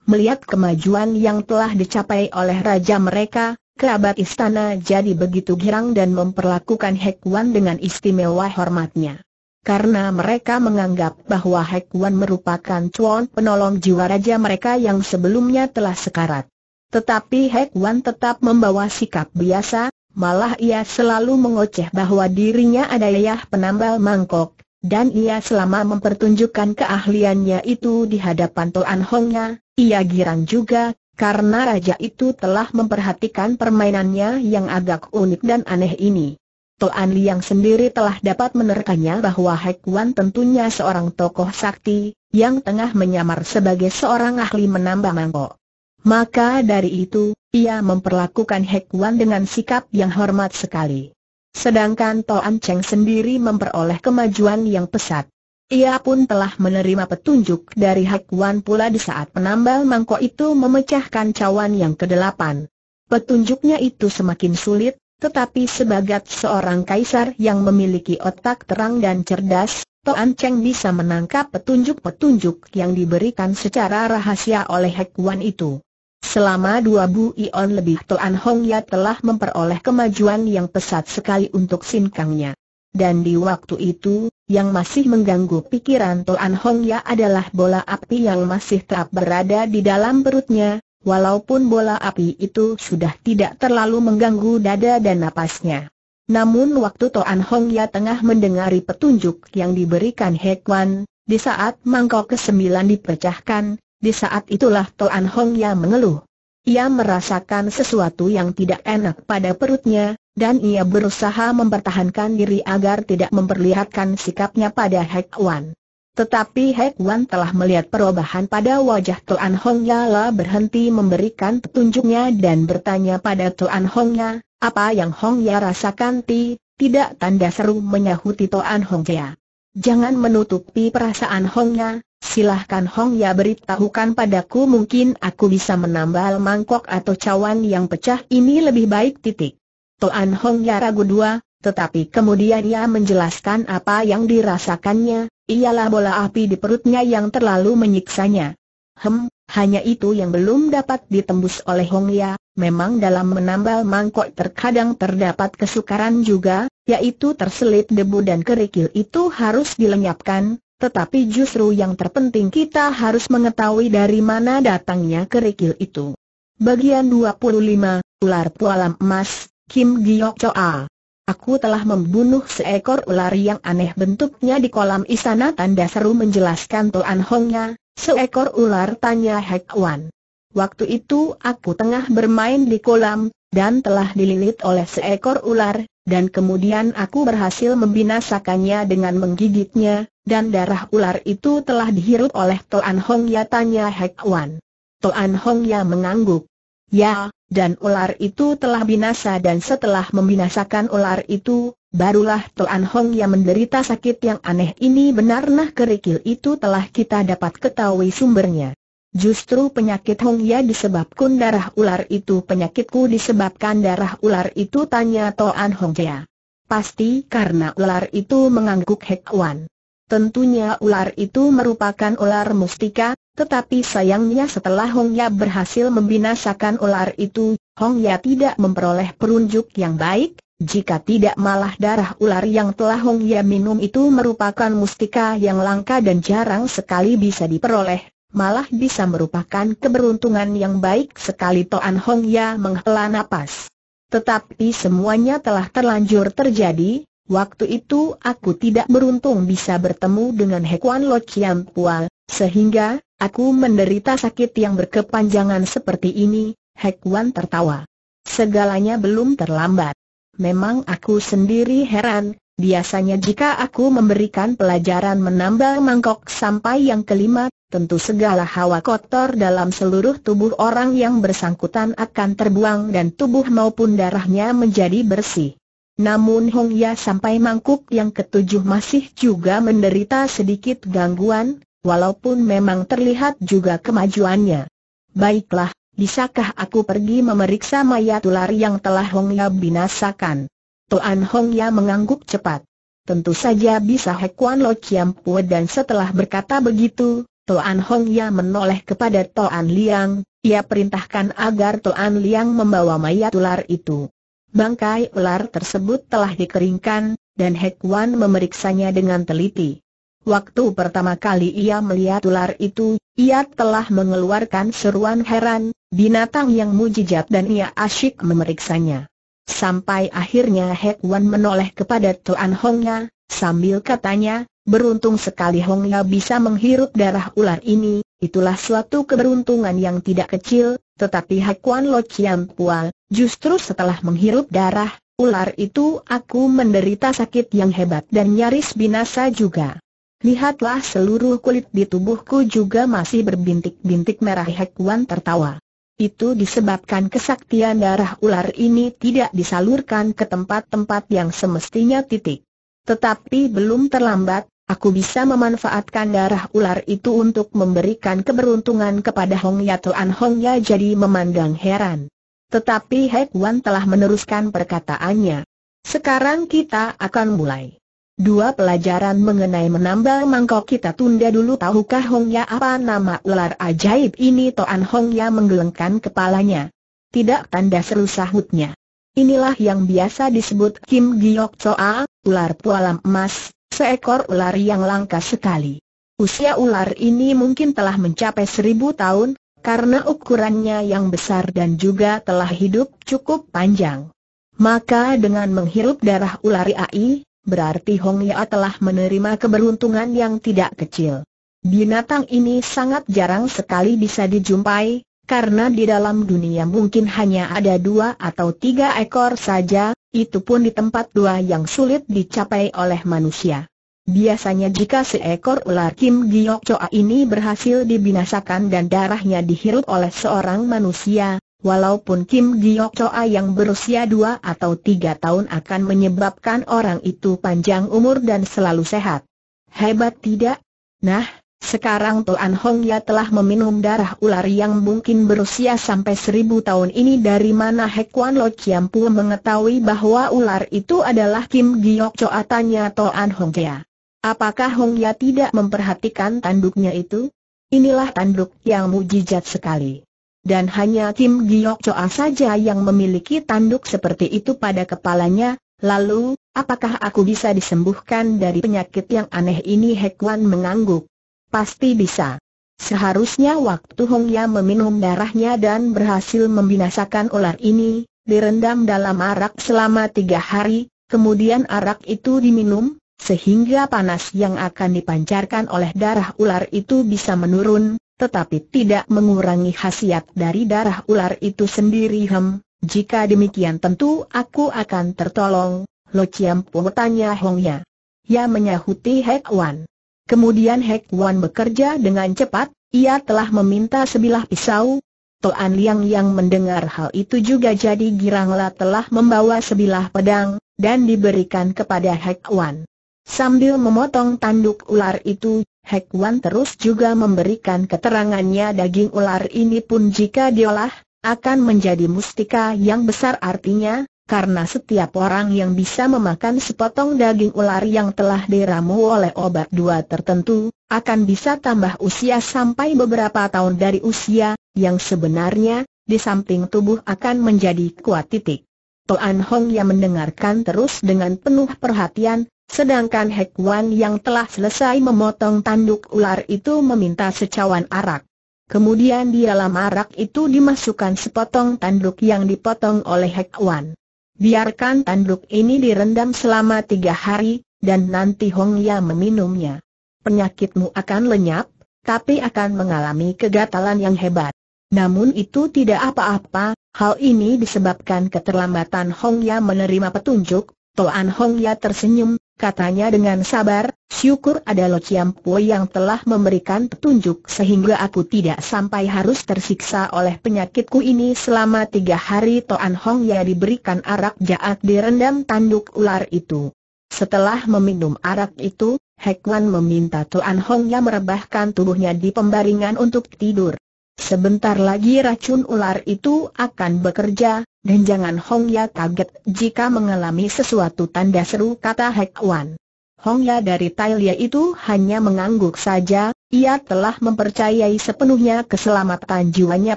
Melihat kemajuan yang telah dicapai oleh raja mereka, kerabat istana jadi begitu girang dan memperlakukan Hekwan dengan istimewa hormatnya. Karena mereka menganggap bahwa Hekwan merupakan cuan penolong jiwa raja mereka yang sebelumnya telah sekarat. Tetapi Hekwan tetap membawa sikap biasa, malah ia selalu mengoceh bahwa dirinya adalah penambal mangkok, dan ia selama mempertunjukkan keahliannya itu di hadapan Toan Hongnya, ia girang juga, karena raja itu telah memperhatikan permainannya yang agak unik dan aneh ini. Toan Liang sendiri telah dapat menerkanya bahwa Wan tentunya seorang tokoh sakti, yang tengah menyamar sebagai seorang ahli menambah mangkok. Maka dari itu, ia memperlakukan Wan dengan sikap yang hormat sekali. Sedangkan Toan Cheng sendiri memperoleh kemajuan yang pesat. Ia pun telah menerima petunjuk dari Hak Wan pula di saat penambal mangkok itu memecahkan cawan yang kedelapan. Petunjuknya itu semakin sulit, tetapi sebagai seorang kaisar yang memiliki otak terang dan cerdas, Toan Cheng bisa menangkap petunjuk-petunjuk yang diberikan secara rahasia oleh Hak Wan itu. Selama dua ion lebih Tuan Hong Ya telah memperoleh kemajuan yang pesat sekali untuk sinkangnya. Dan di waktu itu, yang masih mengganggu pikiran Tuan Hong Ya adalah bola api yang masih tetap berada di dalam perutnya, walaupun bola api itu sudah tidak terlalu mengganggu dada dan napasnya. Namun waktu Tuan Hong Ya tengah mendengari petunjuk yang diberikan Hekwan, di saat mangkok ke-9 dipecahkan, di saat itulah Toan Hong Ya mengeluh. Ia merasakan sesuatu yang tidak enak pada perutnya, dan ia berusaha mempertahankan diri agar tidak memperlihatkan sikapnya pada Hek Wan. Tetapi Hek Wan telah melihat perubahan pada wajah Tuan Hong lah berhenti memberikan petunjuknya dan bertanya pada Tuan Hong Ya, apa yang Hong Ya rasakan ti, tidak tanda seru menyahuti Tuan Hong Ya. Jangan menutupi perasaan Hongnya, silahkan Hongya beritahukan padaku mungkin aku bisa menambal mangkok atau cawan yang pecah ini lebih baik titik. Toan Hongya ragu dua, tetapi kemudian ia menjelaskan apa yang dirasakannya, ialah bola api di perutnya yang terlalu menyiksanya. Hem, hanya itu yang belum dapat ditembus oleh Hong Ya, memang dalam menambal mangkok terkadang terdapat kesukaran juga, yaitu terselip debu dan kerikil itu harus dilenyapkan, tetapi justru yang terpenting kita harus mengetahui dari mana datangnya kerikil itu. Bagian 25, Ular Pualam Emas, Kim Giok Choa Aku telah membunuh seekor ular yang aneh bentuknya di kolam istana tanda seru menjelaskan Toan Hongnya, Seekor ular tanya Hek Wan. Waktu itu aku tengah bermain di kolam, dan telah dililit oleh seekor ular, dan kemudian aku berhasil membinasakannya dengan menggigitnya, dan darah ular itu telah dihirup oleh Toan Hong Ya tanya Hek Wan. Toan Hong Ya mengangguk. Ya, dan ular itu telah binasa dan setelah membinasakan ular itu, Barulah Toan Hong yang menderita sakit yang aneh ini benar nah kerikil itu telah kita dapat ketahui sumbernya. Justru penyakit Hong Ya disebabkan darah ular itu penyakitku disebabkan darah ular itu tanya Toan Hong Ya. Pasti karena ular itu mengangguk Hek Wan. Tentunya ular itu merupakan ular mustika, tetapi sayangnya setelah Hong Ya berhasil membinasakan ular itu, Hong Ya tidak memperoleh perunjuk yang baik, jika tidak malah darah ular yang telah Hong Ya minum itu merupakan mustika yang langka dan jarang sekali bisa diperoleh, malah bisa merupakan keberuntungan yang baik sekali Toan Hong Ya menghela napas. Tetapi semuanya telah terlanjur terjadi, waktu itu aku tidak beruntung bisa bertemu dengan Hekuan Lo Chiam Pual, sehingga, aku menderita sakit yang berkepanjangan seperti ini, Hekuan tertawa. Segalanya belum terlambat memang aku sendiri heran, biasanya jika aku memberikan pelajaran menambal mangkok sampai yang kelima, tentu segala hawa kotor dalam seluruh tubuh orang yang bersangkutan akan terbuang dan tubuh maupun darahnya menjadi bersih. Namun Hong Ya sampai mangkuk yang ketujuh masih juga menderita sedikit gangguan, walaupun memang terlihat juga kemajuannya. Baiklah, bisakah aku pergi memeriksa mayat ular yang telah Hong Ya binasakan? Tuan Hong Ya mengangguk cepat. Tentu saja bisa He Hekuan Lo Chiam Pue dan setelah berkata begitu, Tuan Hong Ya menoleh kepada Tuan Liang, ia perintahkan agar Tuan Liang membawa mayat ular itu. Bangkai ular tersebut telah dikeringkan, dan He Hekuan memeriksanya dengan teliti. Waktu pertama kali ia melihat ular itu, ia telah mengeluarkan seruan heran, binatang yang mujijat dan ia asyik memeriksanya. Sampai akhirnya Hek Wan menoleh kepada Tuan Hongnya, sambil katanya, beruntung sekali Hongnya bisa menghirup darah ular ini, itulah suatu keberuntungan yang tidak kecil, tetapi Hek Wan Lo Chiam Pual, justru setelah menghirup darah, ular itu aku menderita sakit yang hebat dan nyaris binasa juga. Lihatlah seluruh kulit di tubuhku juga masih berbintik-bintik merah Hek tertawa. Itu disebabkan kesaktian darah ular ini tidak disalurkan ke tempat-tempat yang semestinya titik. Tetapi belum terlambat, aku bisa memanfaatkan darah ular itu untuk memberikan keberuntungan kepada Hong Yatoan Hong Ya jadi memandang heran. Tetapi Hek telah meneruskan perkataannya. Sekarang kita akan mulai. Dua pelajaran mengenai menambal mangkok kita tunda dulu tahukah Hongya apa nama ular ajaib ini Toan Hongya menggelengkan kepalanya. Tidak tanda seru sahutnya. Inilah yang biasa disebut Kim Giok Choa, ular pualam emas, seekor ular yang langka sekali. Usia ular ini mungkin telah mencapai seribu tahun, karena ukurannya yang besar dan juga telah hidup cukup panjang. Maka dengan menghirup darah ular AI, berarti Hong Ya telah menerima keberuntungan yang tidak kecil. Binatang ini sangat jarang sekali bisa dijumpai, karena di dalam dunia mungkin hanya ada dua atau tiga ekor saja, itu pun di tempat dua yang sulit dicapai oleh manusia. Biasanya jika seekor ular Kim Giok Choa ini berhasil dibinasakan dan darahnya dihirup oleh seorang manusia, Walaupun Kim Giok Choa yang berusia dua atau tiga tahun akan menyebabkan orang itu panjang umur dan selalu sehat. Hebat tidak? Nah, sekarang Tuan Hong Ya telah meminum darah ular yang mungkin berusia sampai seribu tahun ini dari mana Hekuan Lo Chiam Pu mengetahui bahwa ular itu adalah Kim Giok Choa tanya Tuan Hong Ya. Apakah Hong Ya tidak memperhatikan tanduknya itu? Inilah tanduk yang mujizat sekali dan hanya Kim Giok Choa saja yang memiliki tanduk seperti itu pada kepalanya, lalu, apakah aku bisa disembuhkan dari penyakit yang aneh ini Hekwan mengangguk. Pasti bisa. Seharusnya waktu Hong Ya meminum darahnya dan berhasil membinasakan ular ini, direndam dalam arak selama tiga hari, kemudian arak itu diminum, sehingga panas yang akan dipancarkan oleh darah ular itu bisa menurun, tetapi tidak mengurangi khasiat dari darah ular itu sendiri hem, jika demikian tentu aku akan tertolong, Lo Chiam Po tanya Hong Ya. Ya menyahuti Hek Wan. Kemudian Hek Wan bekerja dengan cepat, ia telah meminta sebilah pisau, Toan Liang yang mendengar hal itu juga jadi giranglah telah membawa sebilah pedang, dan diberikan kepada Hek Wan. Sambil memotong tanduk ular itu, Hek Wan terus juga memberikan keterangannya daging ular ini pun jika diolah, akan menjadi mustika yang besar artinya, karena setiap orang yang bisa memakan sepotong daging ular yang telah diramu oleh obat dua tertentu, akan bisa tambah usia sampai beberapa tahun dari usia, yang sebenarnya, di samping tubuh akan menjadi kuat titik. Toan Hong yang mendengarkan terus dengan penuh perhatian, Sedangkan Hek Wan yang telah selesai memotong tanduk ular itu meminta secawan arak. Kemudian di dalam arak itu dimasukkan sepotong tanduk yang dipotong oleh Hek Wan. Biarkan tanduk ini direndam selama tiga hari, dan nanti Hong Ya meminumnya. Penyakitmu akan lenyap, tapi akan mengalami kegatalan yang hebat. Namun itu tidak apa-apa, hal ini disebabkan keterlambatan Hong Ya menerima petunjuk, Toan Hong Ya tersenyum, katanya dengan sabar, syukur ada Lo Po yang telah memberikan petunjuk sehingga aku tidak sampai harus tersiksa oleh penyakitku ini selama tiga hari Toan Hong ya diberikan arak jahat direndam tanduk ular itu. Setelah meminum arak itu, Hekwan meminta Toan Hong ya merebahkan tubuhnya di pembaringan untuk tidur. Sebentar lagi racun ular itu akan bekerja, dan jangan Hong Ya kaget jika mengalami sesuatu tanda seru kata Hek Wan. Hong Ya dari Tailia itu hanya mengangguk saja, ia telah mempercayai sepenuhnya keselamatan jiwanya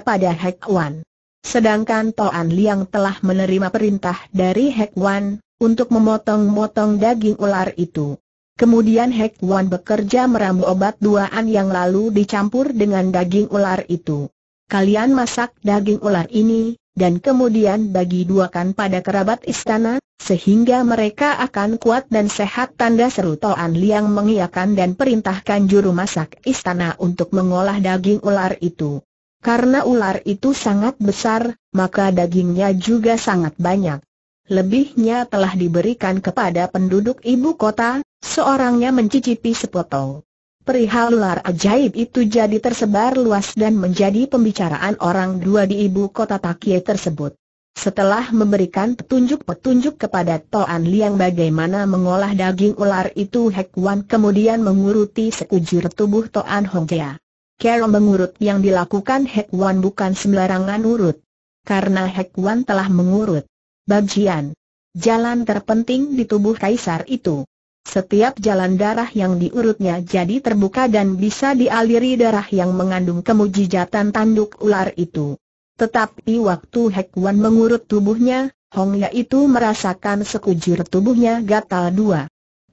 pada Hek Wan. Sedangkan Toan Liang telah menerima perintah dari Hek Wan, untuk memotong-motong daging ular itu. Kemudian Hek Wan bekerja meramu obat duaan yang lalu dicampur dengan daging ular itu. Kalian masak daging ular ini, dan kemudian bagi duakan pada kerabat istana, sehingga mereka akan kuat dan sehat tanda seru Toan Liang mengiakan dan perintahkan juru masak istana untuk mengolah daging ular itu. Karena ular itu sangat besar, maka dagingnya juga sangat banyak. Lebihnya telah diberikan kepada penduduk ibu kota, seorangnya mencicipi sepotong. Perihal ular ajaib itu jadi tersebar luas dan menjadi pembicaraan orang dua di ibu kota Takie tersebut. Setelah memberikan petunjuk-petunjuk kepada Toan Liang bagaimana mengolah daging ular itu Hek Wan kemudian menguruti sekujur tubuh Toan Hong Kea. mengurut yang dilakukan Hek Wan bukan sembarangan urut. Karena Hek Wan telah mengurut bagian jalan terpenting di tubuh kaisar itu. Setiap jalan darah yang diurutnya jadi terbuka dan bisa dialiri darah yang mengandung kemujijatan tanduk ular itu. Tetapi waktu Hekwan mengurut tubuhnya, Hong Ya itu merasakan sekujur tubuhnya gatal dua.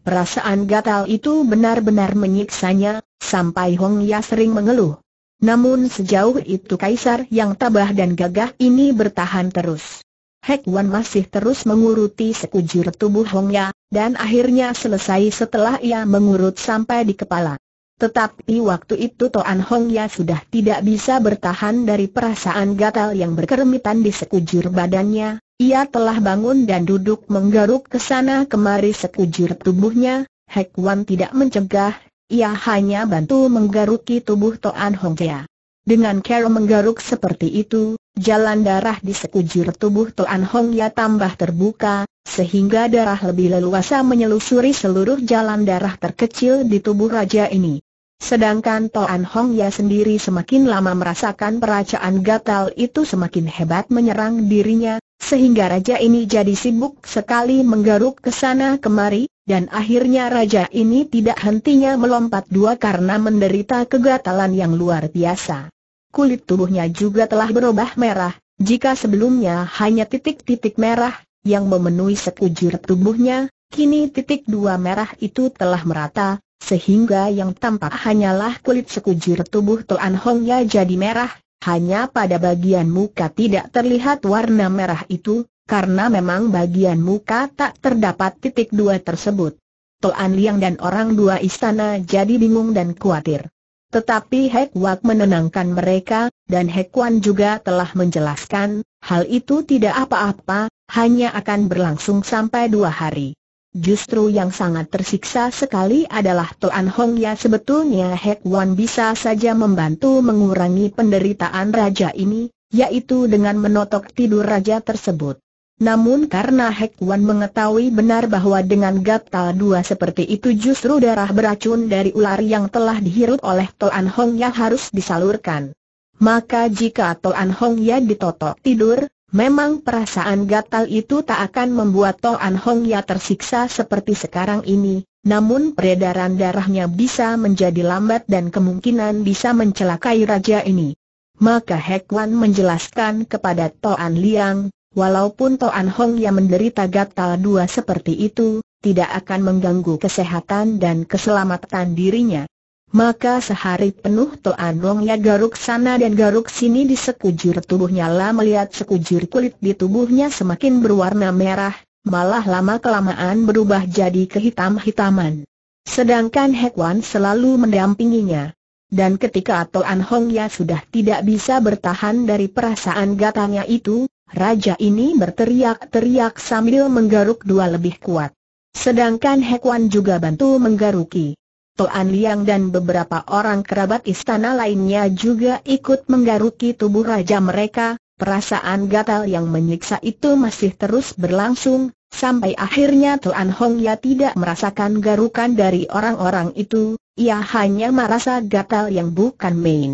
Perasaan gatal itu benar-benar menyiksanya, sampai Hong Ya sering mengeluh. Namun sejauh itu Kaisar yang tabah dan gagah ini bertahan terus. Hek Wan masih terus menguruti sekujur tubuh Hongya, dan akhirnya selesai setelah ia mengurut sampai di kepala. Tetapi waktu itu Toan Hongya sudah tidak bisa bertahan dari perasaan gatal yang berkermitan di sekujur badannya, ia telah bangun dan duduk menggaruk ke sana kemari sekujur tubuhnya, Hek Wan tidak mencegah, ia hanya bantu menggaruki tubuh Toan Hongya. Dengan cara menggaruk seperti itu, jalan darah di sekujur tubuh Tuan Hong Ya tambah terbuka, sehingga darah lebih leluasa menyelusuri seluruh jalan darah terkecil di tubuh raja ini. Sedangkan Tuan Hong Ya sendiri semakin lama merasakan peracaan gatal itu semakin hebat menyerang dirinya, sehingga raja ini jadi sibuk sekali menggaruk ke sana kemari, dan akhirnya raja ini tidak hentinya melompat dua karena menderita kegatalan yang luar biasa kulit tubuhnya juga telah berubah merah, jika sebelumnya hanya titik-titik merah yang memenuhi sekujur tubuhnya, kini titik dua merah itu telah merata, sehingga yang tampak hanyalah kulit sekujur tubuh Tuan Hongnya jadi merah, hanya pada bagian muka tidak terlihat warna merah itu, karena memang bagian muka tak terdapat titik dua tersebut. Tuan Liang dan orang dua istana jadi bingung dan khawatir. Tetapi Hek Wak menenangkan mereka, dan Hek Wan juga telah menjelaskan, hal itu tidak apa-apa, hanya akan berlangsung sampai dua hari. Justru yang sangat tersiksa sekali adalah Toan Hong ya sebetulnya Hek Wan bisa saja membantu mengurangi penderitaan raja ini, yaitu dengan menotok tidur raja tersebut. Namun karena Hek Wan mengetahui benar bahwa dengan gatal dua seperti itu justru darah beracun dari ular yang telah dihirup oleh Toan Hong Ya harus disalurkan. Maka jika Toan Hong Ya ditotok tidur, memang perasaan gatal itu tak akan membuat Toan Hong Ya tersiksa seperti sekarang ini, namun peredaran darahnya bisa menjadi lambat dan kemungkinan bisa mencelakai raja ini. Maka Hek Wan menjelaskan kepada Toan Liang, Walaupun Toan Hong yang menderita gatal dua seperti itu, tidak akan mengganggu kesehatan dan keselamatan dirinya. Maka sehari penuh Toan Hong ya garuk sana dan garuk sini di sekujur tubuhnya lah melihat sekujur kulit di tubuhnya semakin berwarna merah, malah lama-kelamaan berubah jadi kehitam-hitaman. Sedangkan Hekwan selalu mendampinginya. Dan ketika Toan Hong ya sudah tidak bisa bertahan dari perasaan gatalnya itu, Raja ini berteriak-teriak sambil menggaruk dua lebih kuat. Sedangkan Hekwan juga bantu menggaruki. Toan Liang dan beberapa orang kerabat istana lainnya juga ikut menggaruki tubuh raja mereka, perasaan gatal yang menyiksa itu masih terus berlangsung, sampai akhirnya Tuan Hong Ya tidak merasakan garukan dari orang-orang itu, ia hanya merasa gatal yang bukan main.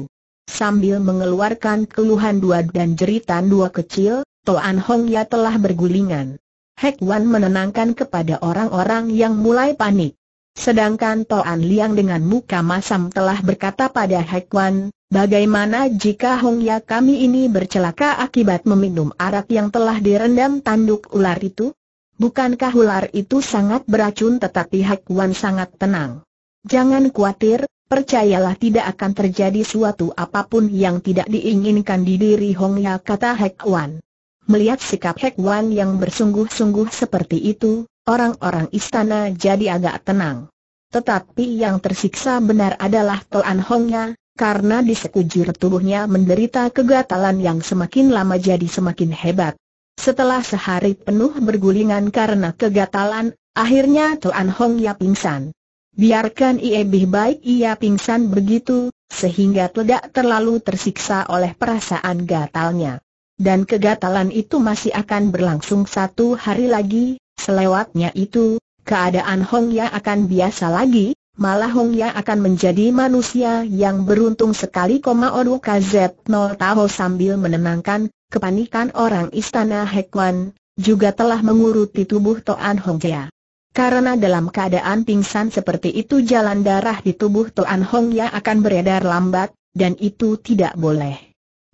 Sambil mengeluarkan keluhan dua dan jeritan dua kecil, Toan Hong Ya telah bergulingan. Hek Wan menenangkan kepada orang-orang yang mulai panik. Sedangkan Toan Liang dengan muka masam telah berkata pada Hek Wan, bagaimana jika Hong Ya kami ini bercelaka akibat meminum arak yang telah direndam tanduk ular itu? Bukankah ular itu sangat beracun tetapi Hek Wan sangat tenang. Jangan khawatir, Percayalah tidak akan terjadi suatu apapun yang tidak diinginkan di diri Hong Ya kata Hek Wan. Melihat sikap Hek Wan yang bersungguh-sungguh seperti itu, orang-orang istana jadi agak tenang. Tetapi yang tersiksa benar adalah Toan Hong Ya, karena di sekujur tubuhnya menderita kegatalan yang semakin lama jadi semakin hebat. Setelah sehari penuh bergulingan karena kegatalan, akhirnya Toan Hong Ya pingsan. Biarkan ia lebih baik ia pingsan begitu, sehingga tidak terlalu tersiksa oleh perasaan gatalnya. Dan kegatalan itu masih akan berlangsung satu hari lagi, selewatnya itu, keadaan Hong Ya akan biasa lagi, malah Hong Ya akan menjadi manusia yang beruntung sekali, Odu KZ Nol Taho sambil menenangkan kepanikan orang istana Hekwan, juga telah menguruti tubuh Toan Hong Ya. Karena dalam keadaan pingsan seperti itu jalan darah di tubuh Tuan Hong Ya akan beredar lambat, dan itu tidak boleh.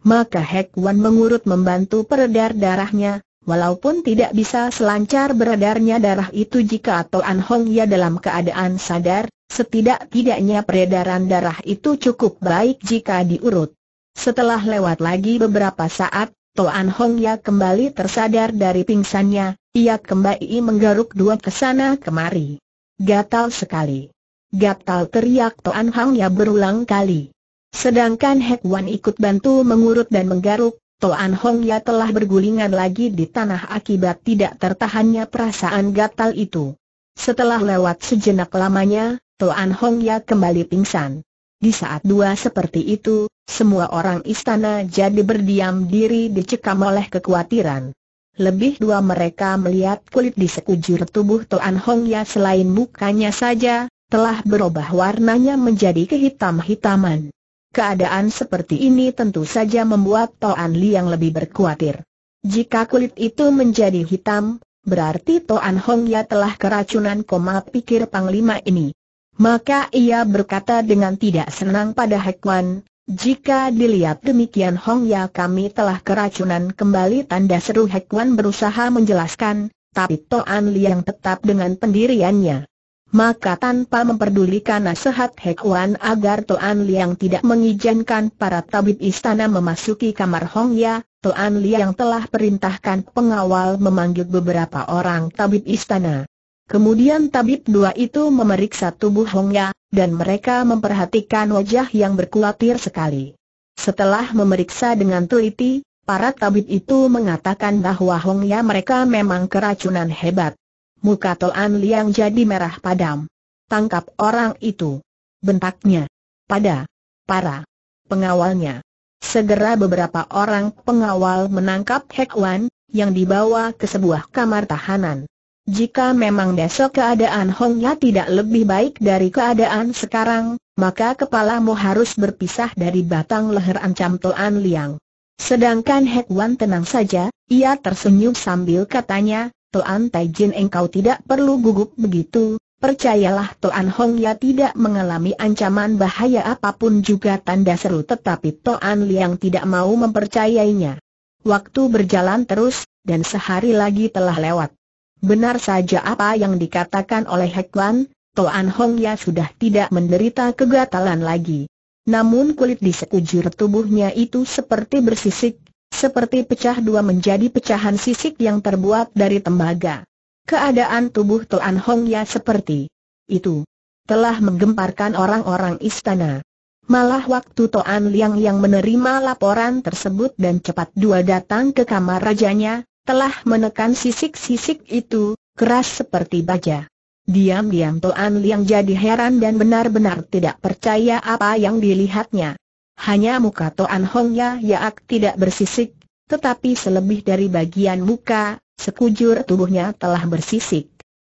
Maka Hek Wan mengurut membantu peredar darahnya, walaupun tidak bisa selancar beredarnya darah itu jika Tuan Hong Ya dalam keadaan sadar, setidak-tidaknya peredaran darah itu cukup baik jika diurut. Setelah lewat lagi beberapa saat, Tuan Hong Ya kembali tersadar dari pingsannya, ia kembali menggaruk dua kesana kemari. Gatal sekali. Gatal teriak Toan Hang ya berulang kali. Sedangkan Hek Wan ikut bantu mengurut dan menggaruk, Toan Hong ya telah bergulingan lagi di tanah akibat tidak tertahannya perasaan gatal itu. Setelah lewat sejenak lamanya, Toan Hong ya kembali pingsan. Di saat dua seperti itu, semua orang istana jadi berdiam diri dicekam oleh kekhawatiran. Lebih dua mereka melihat kulit di sekujur tubuh Toan Hong Ya selain mukanya saja, telah berubah warnanya menjadi kehitam-hitaman. Keadaan seperti ini tentu saja membuat Toan Li yang lebih berkuatir. Jika kulit itu menjadi hitam, berarti Toan Hong Ya telah keracunan koma pikir Panglima ini. Maka ia berkata dengan tidak senang pada Hekwan, jika dilihat demikian Hong Ya kami telah keracunan kembali tanda seru Wan berusaha menjelaskan, tapi Toan Liang tetap dengan pendiriannya. Maka tanpa memperdulikan nasihat Wan agar Toan Liang tidak mengizinkan para tabib istana memasuki kamar Hong Ya, Toan Liang telah perintahkan pengawal memanggil beberapa orang tabib istana. Kemudian tabib dua itu memeriksa tubuh Hongya, dan mereka memperhatikan wajah yang berkulatir sekali. Setelah memeriksa dengan teliti, para tabib itu mengatakan bahwa Hongya mereka memang keracunan hebat. Muka Toan Liang jadi merah padam. Tangkap orang itu. Bentaknya. Pada. Para. Pengawalnya. Segera beberapa orang pengawal menangkap Wan, yang dibawa ke sebuah kamar tahanan. Jika memang besok keadaan Hongya tidak lebih baik dari keadaan sekarang, maka kepalamu harus berpisah dari batang leher ancam Toan Liang. Sedangkan Hek Wan tenang saja, ia tersenyum sambil katanya, Toan Taijin engkau tidak perlu gugup begitu, percayalah Toan Hongya tidak mengalami ancaman bahaya apapun juga tanda seru tetapi Toan Liang tidak mau mempercayainya. Waktu berjalan terus, dan sehari lagi telah lewat. Benar saja apa yang dikatakan oleh Heklan, Toan Hong Ya sudah tidak menderita kegatalan lagi. Namun kulit di sekujur tubuhnya itu seperti bersisik, seperti pecah dua menjadi pecahan sisik yang terbuat dari tembaga. Keadaan tubuh Toan Hong Ya seperti itu telah menggemparkan orang-orang istana. Malah waktu Toan Liang yang menerima laporan tersebut dan cepat dua datang ke kamar rajanya, telah menekan sisik-sisik itu, keras seperti baja. Diam-diam Toan Liang jadi heran dan benar-benar tidak percaya apa yang dilihatnya. Hanya muka Toan Hong Ya Yaak tidak bersisik, tetapi selebih dari bagian muka, sekujur tubuhnya telah bersisik.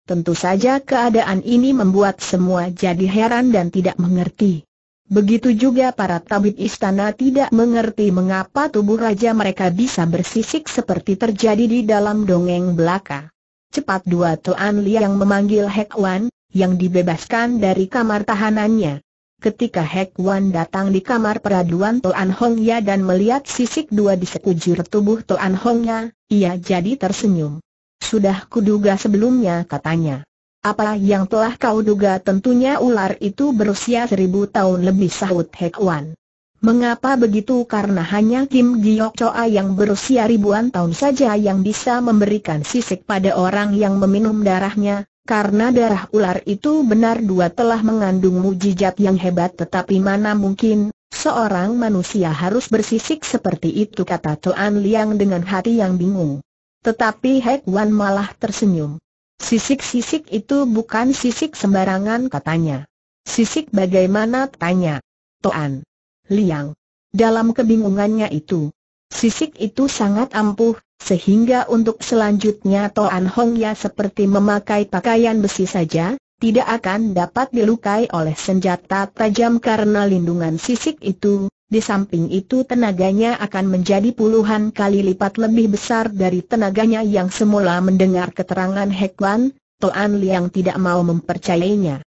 Tentu saja keadaan ini membuat semua jadi heran dan tidak mengerti. Begitu juga para tabib istana tidak mengerti mengapa tubuh raja mereka bisa bersisik seperti terjadi di dalam dongeng belaka. Cepat dua Tuan Liang memanggil Hek Wan, yang dibebaskan dari kamar tahanannya. Ketika Hek Wan datang di kamar peraduan tuan hong ya dan melihat sisik dua di sekujur tubuh Tuan Hong Ya, ia jadi tersenyum. Sudah kuduga sebelumnya katanya. Apa yang telah kau duga tentunya ular itu berusia seribu tahun lebih sahut Hek Wan. Mengapa begitu? Karena hanya Kim Giok Choa yang berusia ribuan tahun saja yang bisa memberikan sisik pada orang yang meminum darahnya, karena darah ular itu benar dua telah mengandung mujizat yang hebat tetapi mana mungkin, seorang manusia harus bersisik seperti itu kata Tuan Liang dengan hati yang bingung. Tetapi Hek Wan malah tersenyum. Sisik-sisik itu bukan sisik sembarangan katanya. Sisik bagaimana tanya? Toan. Liang. Dalam kebingungannya itu, sisik itu sangat ampuh, sehingga untuk selanjutnya Toan Hong Ya seperti memakai pakaian besi saja, tidak akan dapat dilukai oleh senjata tajam karena lindungan sisik itu, di samping itu tenaganya akan menjadi puluhan kali lipat lebih besar dari tenaganya yang semula mendengar keterangan Wan, Toan Liang tidak mau mempercayainya.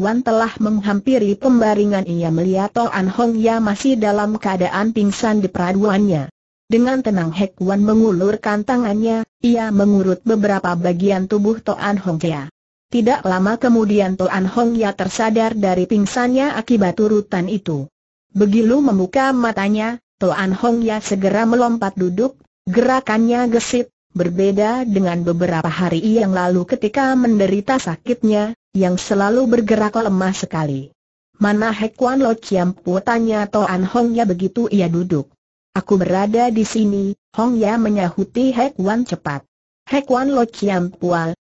Wan telah menghampiri pembaringan ia melihat Toan Hong Ya masih dalam keadaan pingsan di peraduannya. Dengan tenang Wan mengulurkan tangannya, ia mengurut beberapa bagian tubuh Toan Hong Ya. Tidak lama kemudian Toan Hong Ya tersadar dari pingsannya akibat urutan itu. Begitu membuka matanya, Toan Hong Ya segera melompat duduk, gerakannya gesit, berbeda dengan beberapa hari yang lalu ketika menderita sakitnya, yang selalu bergerak lemah sekali. Mana Hekuan Lo Chiam Pu tanya Toan Hong Ya begitu ia duduk. Aku berada di sini, Hong Ya menyahuti Hekuan cepat. Hekuan Lo Chiam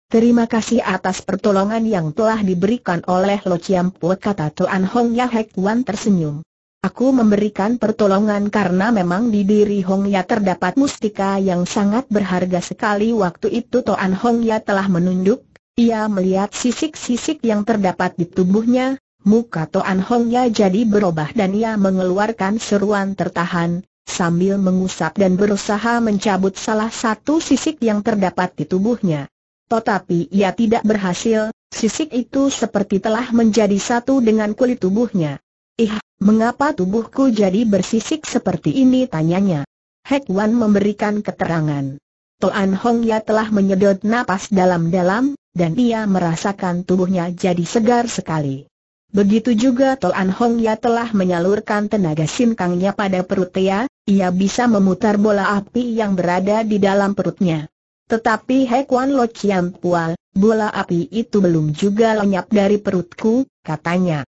terima kasih atas pertolongan yang telah diberikan oleh Lo Chiam kata Tuan Hong Ya Hekuan tersenyum. Aku memberikan pertolongan karena memang di diri Hong Ya terdapat mustika yang sangat berharga sekali waktu itu Toan Hong Ya telah menunduk, ia melihat sisik-sisik yang terdapat di tubuhnya, muka Toan Hong Ya jadi berubah dan ia mengeluarkan seruan tertahan, sambil mengusap dan berusaha mencabut salah satu sisik yang terdapat di tubuhnya. Tetapi ia tidak berhasil, sisik itu seperti telah menjadi satu dengan kulit tubuhnya. Ih, mengapa tubuhku jadi bersisik seperti ini tanyanya. Hek Wan memberikan keterangan. Toan Hong Ya telah menyedot napas dalam-dalam, dan ia merasakan tubuhnya jadi segar sekali. Begitu juga Toan Hong Ya telah menyalurkan tenaga sinkangnya pada perutnya, ia bisa memutar bola api yang berada di dalam perutnya. Tetapi Hek Wan Lo Chiam Pual, bola api itu belum juga lenyap dari perutku, katanya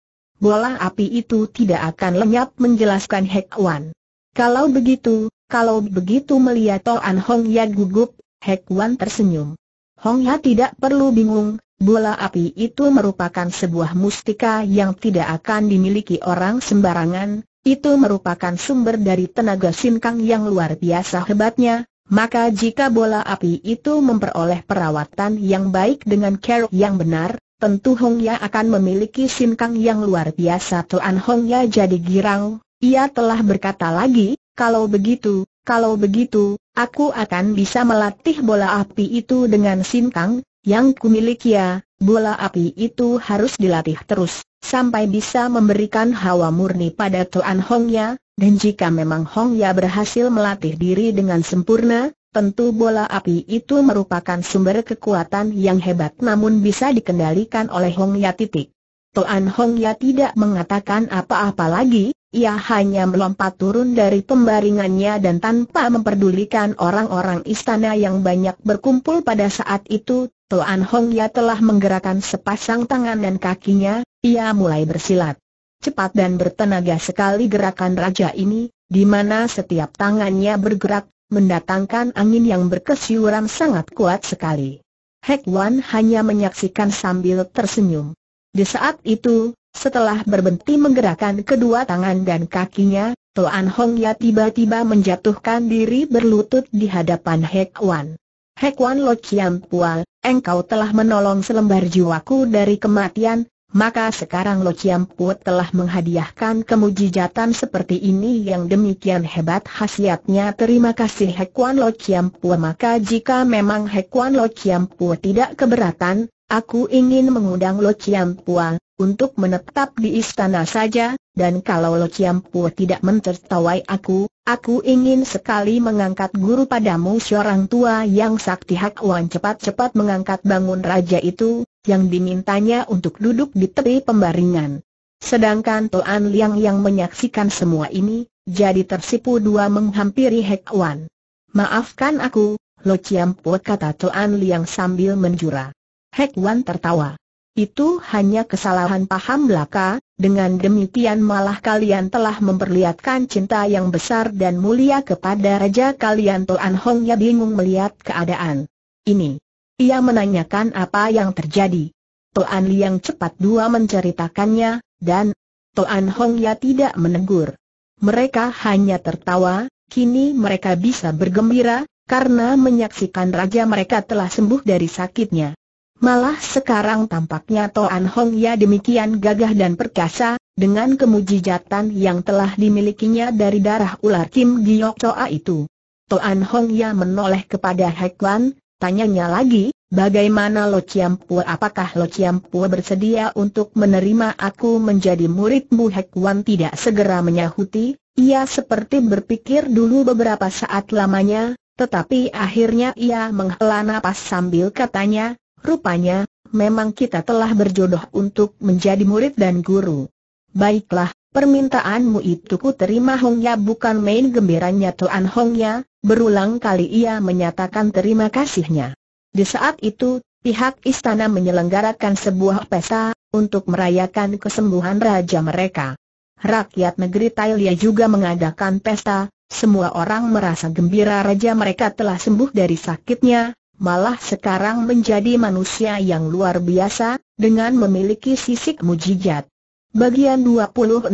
bola api itu tidak akan lenyap menjelaskan Hek Wan. Kalau begitu, kalau begitu melihat Toan Hong Ya gugup, Hek Wan tersenyum. Hong Ya tidak perlu bingung, bola api itu merupakan sebuah mustika yang tidak akan dimiliki orang sembarangan, itu merupakan sumber dari tenaga sinkang yang luar biasa hebatnya, maka jika bola api itu memperoleh perawatan yang baik dengan care yang benar, tentu Hong Ya akan memiliki sinkang yang luar biasa. Tuan Hong Ya jadi girang, ia telah berkata lagi, kalau begitu, kalau begitu, aku akan bisa melatih bola api itu dengan sinkang, yang kumiliki ya, bola api itu harus dilatih terus, sampai bisa memberikan hawa murni pada Tuan Hong Ya, dan jika memang Hong Ya berhasil melatih diri dengan sempurna, Tentu bola api itu merupakan sumber kekuatan yang hebat namun bisa dikendalikan oleh Hong Ya titik. Toan Hong Ya tidak mengatakan apa-apa lagi, ia hanya melompat turun dari pembaringannya dan tanpa memperdulikan orang-orang istana yang banyak berkumpul pada saat itu, Toan Hong Ya telah menggerakkan sepasang tangan dan kakinya, ia mulai bersilat. Cepat dan bertenaga sekali gerakan raja ini, di mana setiap tangannya bergerak, mendatangkan angin yang berkesiuran sangat kuat sekali. Hek Wan hanya menyaksikan sambil tersenyum. Di saat itu, setelah berhenti menggerakkan kedua tangan dan kakinya, Tuan Hong Ya tiba-tiba menjatuhkan diri berlutut di hadapan Hek Wan. Hek Wan Lo Chiam Pual, engkau telah menolong selembar jiwaku dari kematian, maka sekarang Lo Chiam Puat telah menghadiahkan kemujijatan seperti ini yang demikian hebat khasiatnya terima kasih Hekuan Lo Chiam Puat maka jika memang Hekuan Lo Chiam Puat tidak keberatan, aku ingin mengundang Lo Chiam Puat untuk menetap di istana saja, dan kalau Lo Chiam Puat tidak mentertawai aku, aku ingin sekali mengangkat guru padamu seorang tua yang sakti Hekuan cepat-cepat mengangkat bangun raja itu, yang dimintanya untuk duduk di tepi pembaringan. Sedangkan Toan Liang yang menyaksikan semua ini, jadi tersipu dua menghampiri Hek Wan. Maafkan aku, Lo Chiam Po kata Toan Liang sambil menjura. Hek Wan tertawa. Itu hanya kesalahan paham belaka, dengan demikian malah kalian telah memperlihatkan cinta yang besar dan mulia kepada Raja kalian Toan Hong ya bingung melihat keadaan. Ini, ia menanyakan apa yang terjadi. Toan Liang cepat dua menceritakannya, dan Toan Hong Ya tidak menegur. Mereka hanya tertawa, kini mereka bisa bergembira, karena menyaksikan raja mereka telah sembuh dari sakitnya. Malah sekarang tampaknya Toan Hong Ya demikian gagah dan perkasa, dengan kemujijatan yang telah dimilikinya dari darah ular Kim Giok Choa itu. Toan Hong Ya menoleh kepada Wan, Tanyanya lagi, bagaimana Lo Pua? apakah Lo Pua bersedia untuk menerima aku menjadi muridmu Hek Wan tidak segera menyahuti, ia seperti berpikir dulu beberapa saat lamanya, tetapi akhirnya ia menghela napas sambil katanya, rupanya, memang kita telah berjodoh untuk menjadi murid dan guru. Baiklah, Permintaanmu itu ku terima Hongya bukan main gembiranya Tuan Hongya, berulang kali ia menyatakan terima kasihnya. Di saat itu, pihak istana menyelenggarakan sebuah pesta, untuk merayakan kesembuhan raja mereka. Rakyat negeri Thailand juga mengadakan pesta, semua orang merasa gembira raja mereka telah sembuh dari sakitnya, malah sekarang menjadi manusia yang luar biasa, dengan memiliki sisik mujijat. Bagian 26,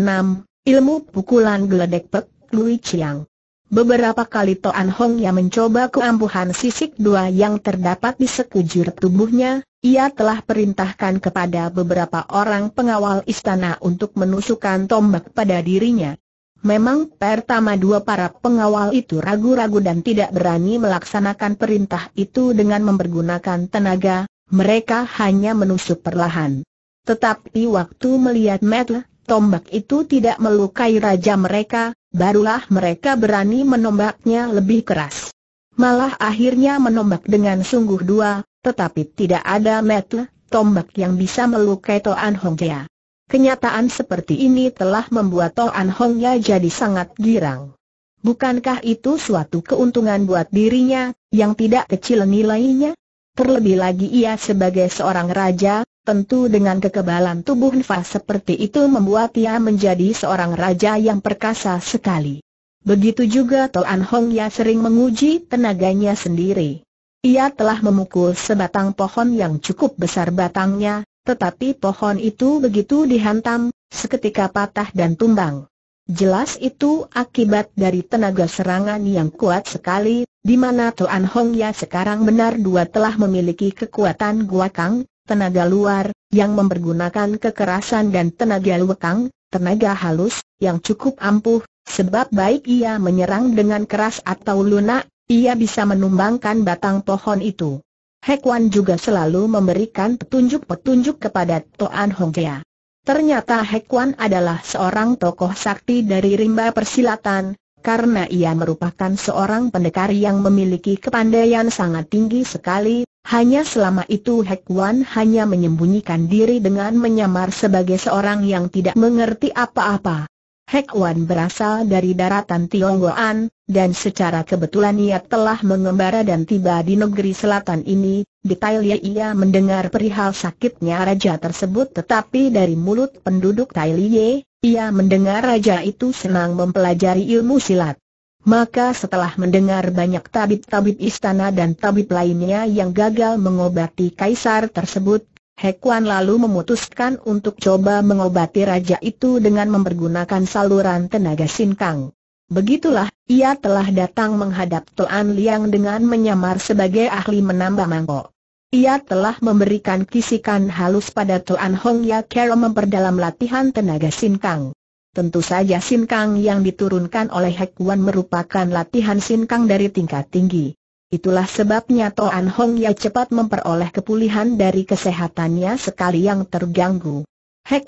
Ilmu Pukulan Geledek Pek, Lui Chiang Beberapa kali Toan Hong yang mencoba keampuhan sisik dua yang terdapat di sekujur tubuhnya, ia telah perintahkan kepada beberapa orang pengawal istana untuk menusukkan tombak pada dirinya. Memang pertama dua para pengawal itu ragu-ragu dan tidak berani melaksanakan perintah itu dengan mempergunakan tenaga, mereka hanya menusuk perlahan. Tetapi waktu melihat Matt, tombak itu tidak melukai raja mereka, barulah mereka berani menombaknya lebih keras. Malah akhirnya menombak dengan sungguh dua, tetapi tidak ada Matt, tombak yang bisa melukai Toan Hongya. Kenyataan seperti ini telah membuat Toan Hongya jadi sangat girang. Bukankah itu suatu keuntungan buat dirinya, yang tidak kecil nilainya? Terlebih lagi ia sebagai seorang raja, Tentu dengan kekebalan tubuh Nfa seperti itu membuat ia menjadi seorang raja yang perkasa sekali. Begitu juga Toan Hong Ya sering menguji tenaganya sendiri. Ia telah memukul sebatang pohon yang cukup besar batangnya, tetapi pohon itu begitu dihantam, seketika patah dan tumbang. Jelas itu akibat dari tenaga serangan yang kuat sekali, di mana Toan Hong Ya sekarang benar dua telah memiliki kekuatan gua kang tenaga luar, yang mempergunakan kekerasan dan tenaga lekang, tenaga halus, yang cukup ampuh, sebab baik ia menyerang dengan keras atau lunak, ia bisa menumbangkan batang pohon itu. Hekwan juga selalu memberikan petunjuk-petunjuk kepada Toan Hongkia. Ternyata Hekwan adalah seorang tokoh sakti dari rimba persilatan, karena ia merupakan seorang pendekar yang memiliki kepandaian sangat tinggi sekali, hanya selama itu Hek Wan hanya menyembunyikan diri dengan menyamar sebagai seorang yang tidak mengerti apa-apa. Hek Wan berasal dari daratan Tionggoan, dan secara kebetulan ia telah mengembara dan tiba di negeri selatan ini, detailnya ia mendengar perihal sakitnya raja tersebut tetapi dari mulut penduduk Tailie, ia mendengar raja itu senang mempelajari ilmu silat. Maka setelah mendengar banyak tabib-tabib istana dan tabib lainnya yang gagal mengobati kaisar tersebut, Hekuan lalu memutuskan untuk coba mengobati raja itu dengan mempergunakan saluran tenaga sinkang. Begitulah, ia telah datang menghadap Tuan Liang dengan menyamar sebagai ahli menambah mangkok. Ia telah memberikan kisikan halus pada Tuan Hong Ya Kero memperdalam latihan tenaga sinkang. Tentu saja sinkang yang diturunkan oleh Wan merupakan latihan sinkang dari tingkat tinggi. Itulah sebabnya Toan Hong Ya cepat memperoleh kepulihan dari kesehatannya sekali yang terganggu.